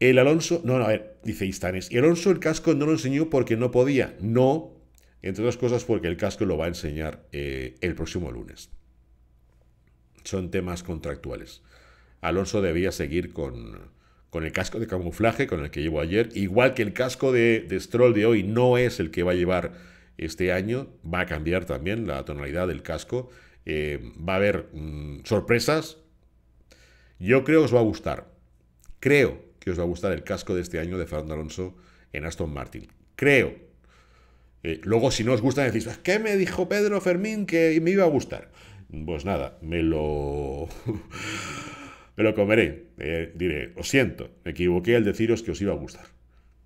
El Alonso, no, no, a ver, dice Istanes, y Alonso el casco no lo enseñó porque no podía, no, entre otras cosas porque el casco lo va a enseñar el próximo lunes. Son temas contractuales. Alonso debía seguir con, el casco de camuflaje con el que llevó ayer, igual que el casco de, de Stroll de hoy no es el que va a llevar este año va a cambiar también la tonalidad del casco. Eh, va a haber mm, sorpresas. Yo creo que os va a gustar. Creo que os va a gustar el casco de este año de Fernando Alonso en Aston Martin. Creo. Eh, luego, si no os gusta, decís, ¿qué me dijo Pedro Fermín que me iba a gustar? Pues nada, me lo... me lo comeré. Eh, diré, os siento, me equivoqué al deciros que os iba a gustar.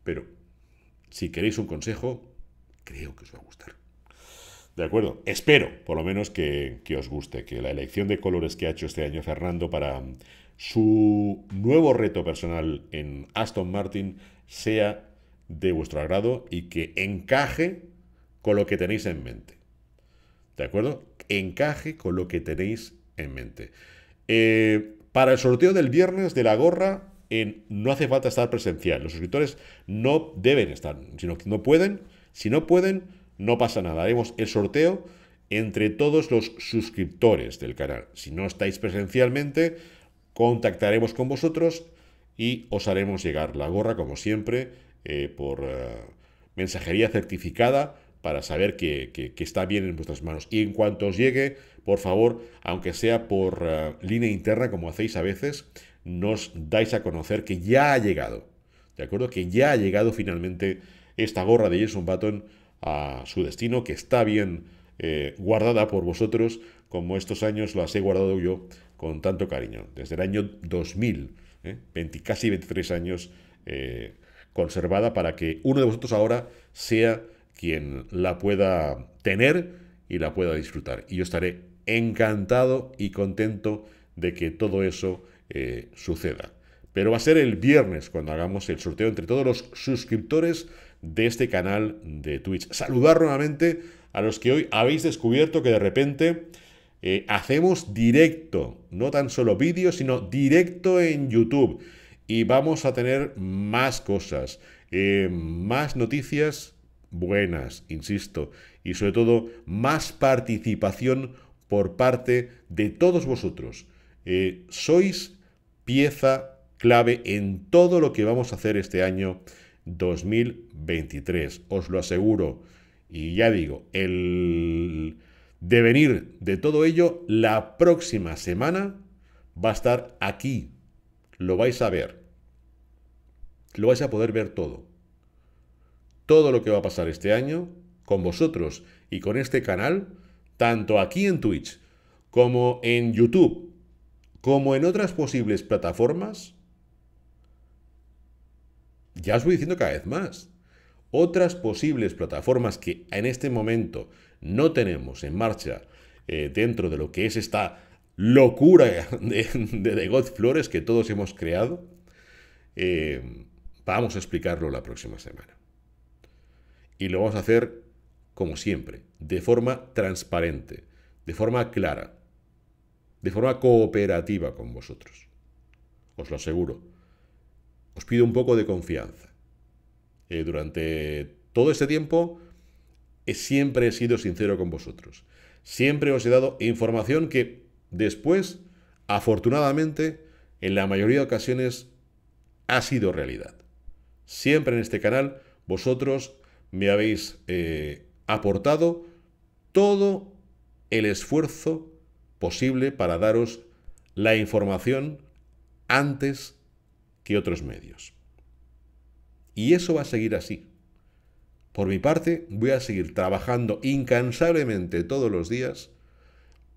Pero, si queréis un consejo, creo que os va a gustar. De acuerdo, espero por lo menos que, os guste, que la elección de colores que ha hecho este año Fernando para su nuevo reto personal en Aston Martin sea de vuestro agrado y que encaje con lo que tenéis en mente. ¿De acuerdo? Encaje con lo que tenéis en mente. Eh, para el sorteo del viernes de la gorra, no hace falta estar presencial. Los suscriptores no deben estar, sino que no pueden si no pueden, no pasa nada. Haremos el sorteo entre todos los suscriptores del canal. Si no estáis presencialmente, contactaremos con vosotros y os haremos llegar la gorra, como siempre, eh, por eh, mensajería certificada para saber que, está bien en vuestras manos. Y en cuanto os llegue, por favor, aunque sea por eh, línea interna, como hacéis a veces, nos dais a conocer que ya ha llegado. ¿De acuerdo? Que ya ha llegado finalmente esta gorra de Jason Button a su destino, que está bien eh, guardada por vosotros, como estos años las he guardado yo con tanto cariño. Desde el año 2000, eh, casi 23 años, eh, conservada para que uno de vosotros ahora sea quien la pueda tener y la pueda disfrutar. Y yo estaré encantado y contento de que todo eso suceda. Pero va a ser el viernes cuando hagamos el sorteo entre todos los suscriptores de este canal de Twitch. Saludar nuevamente a los que hoy habéis descubierto que de repente eh, hacemos directo, no tan solo vídeos, sino directo en YouTube. Y vamos a tener más cosas, eh, más noticias buenas, insisto, y sobre todo más participación por parte de todos vosotros. Eh, sois pieza clave en todo lo que vamos a hacer este año 2023. Os lo aseguro. Y ya digo, el devenir de todo ello la próxima semana va a estar aquí. Lo vais a ver. Lo vais a poder ver todo. Todo lo que va a pasar este año con vosotros y con este canal, tanto aquí en Twitch como en YouTube, como en otras posibles plataformas, ya os voy diciendo cada vez más. Otras posibles plataformas que en este momento no tenemos en marcha eh, dentro de lo que es esta locura de, de, God Flores que todos hemos creado, eh, vamos a explicarlo la próxima semana. Y lo vamos a hacer, como siempre, de forma transparente, de forma clara, de forma cooperativa con vosotros. Os lo aseguro, os pido un poco de confianza. Eh, durante todo este tiempo eh, siempre he sido sincero con vosotros. Siempre os he dado información que después, afortunadamente, en la mayoría de ocasiones ha sido realidad. Siempre en este canal vosotros me habéis eh, aportado todo el esfuerzo posible para daros la información antes que otros medios. Y eso va a seguir así. Por mi parte, voy a seguir trabajando incansablemente todos los días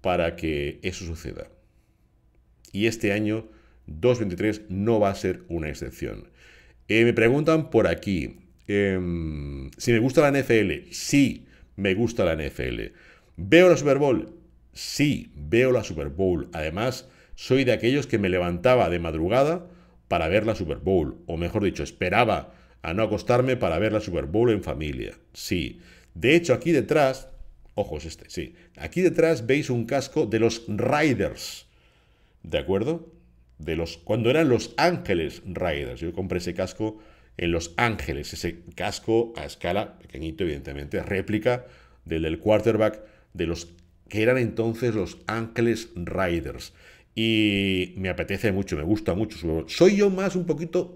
para que eso suceda. Y este año 2023 no va a ser una excepción. Eh, me preguntan por aquí, em, si me gusta la NFL, sí, me gusta la NFL. ¿Veo la Super Bowl? Sí, veo la Super Bowl. Además, soy de aquellos que me levantaba de madrugada para ver la Super Bowl, o mejor dicho, esperaba a no acostarme para ver la Super Bowl en familia. Sí. De hecho, aquí detrás, ojos este, sí, aquí detrás veis un casco de los Riders. ¿De acuerdo? De los cuando eran los Ángeles Riders. Yo compré ese casco en Los Ángeles, ese casco a escala pequeñito, evidentemente, réplica del del quarterback de los que eran entonces los Ángeles Riders y me apetece mucho, me gusta mucho. Soy yo más un poquito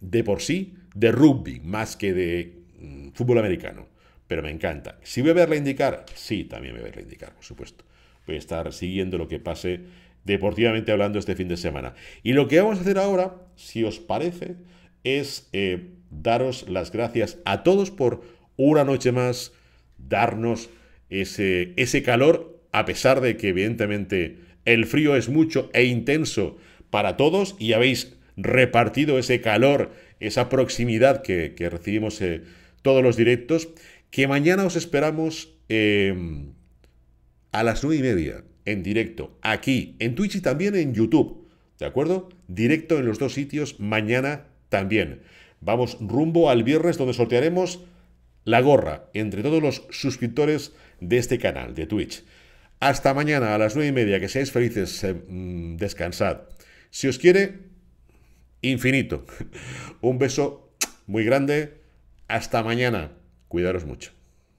de por sí de rugby, más que de mm, fútbol americano, pero me encanta. Si voy a verla indicar, sí, también voy a verla indicar, por supuesto. Voy a estar siguiendo lo que pase deportivamente hablando este fin de semana. Y lo que vamos a hacer ahora, si os parece, es eh, daros las gracias a todos por una noche más, darnos ese, ese calor, a pesar de que evidentemente el frío es mucho e intenso para todos y habéis repartido ese calor, esa proximidad que, recibimos eh, todos los directos, que mañana os esperamos em, a las nueve y media en directo, aquí, en Twitch y también en YouTube, ¿de acuerdo? Directo en los dos sitios, mañana también. Vamos rumbo al viernes donde sortearemos la gorra entre todos los suscriptores de este canal, de Twitch. Hasta mañana a las nueve y media, que seáis felices, eh, mm, descansad. Si os quiere, infinito. Un beso muy grande. Hasta mañana. Cuidaros mucho.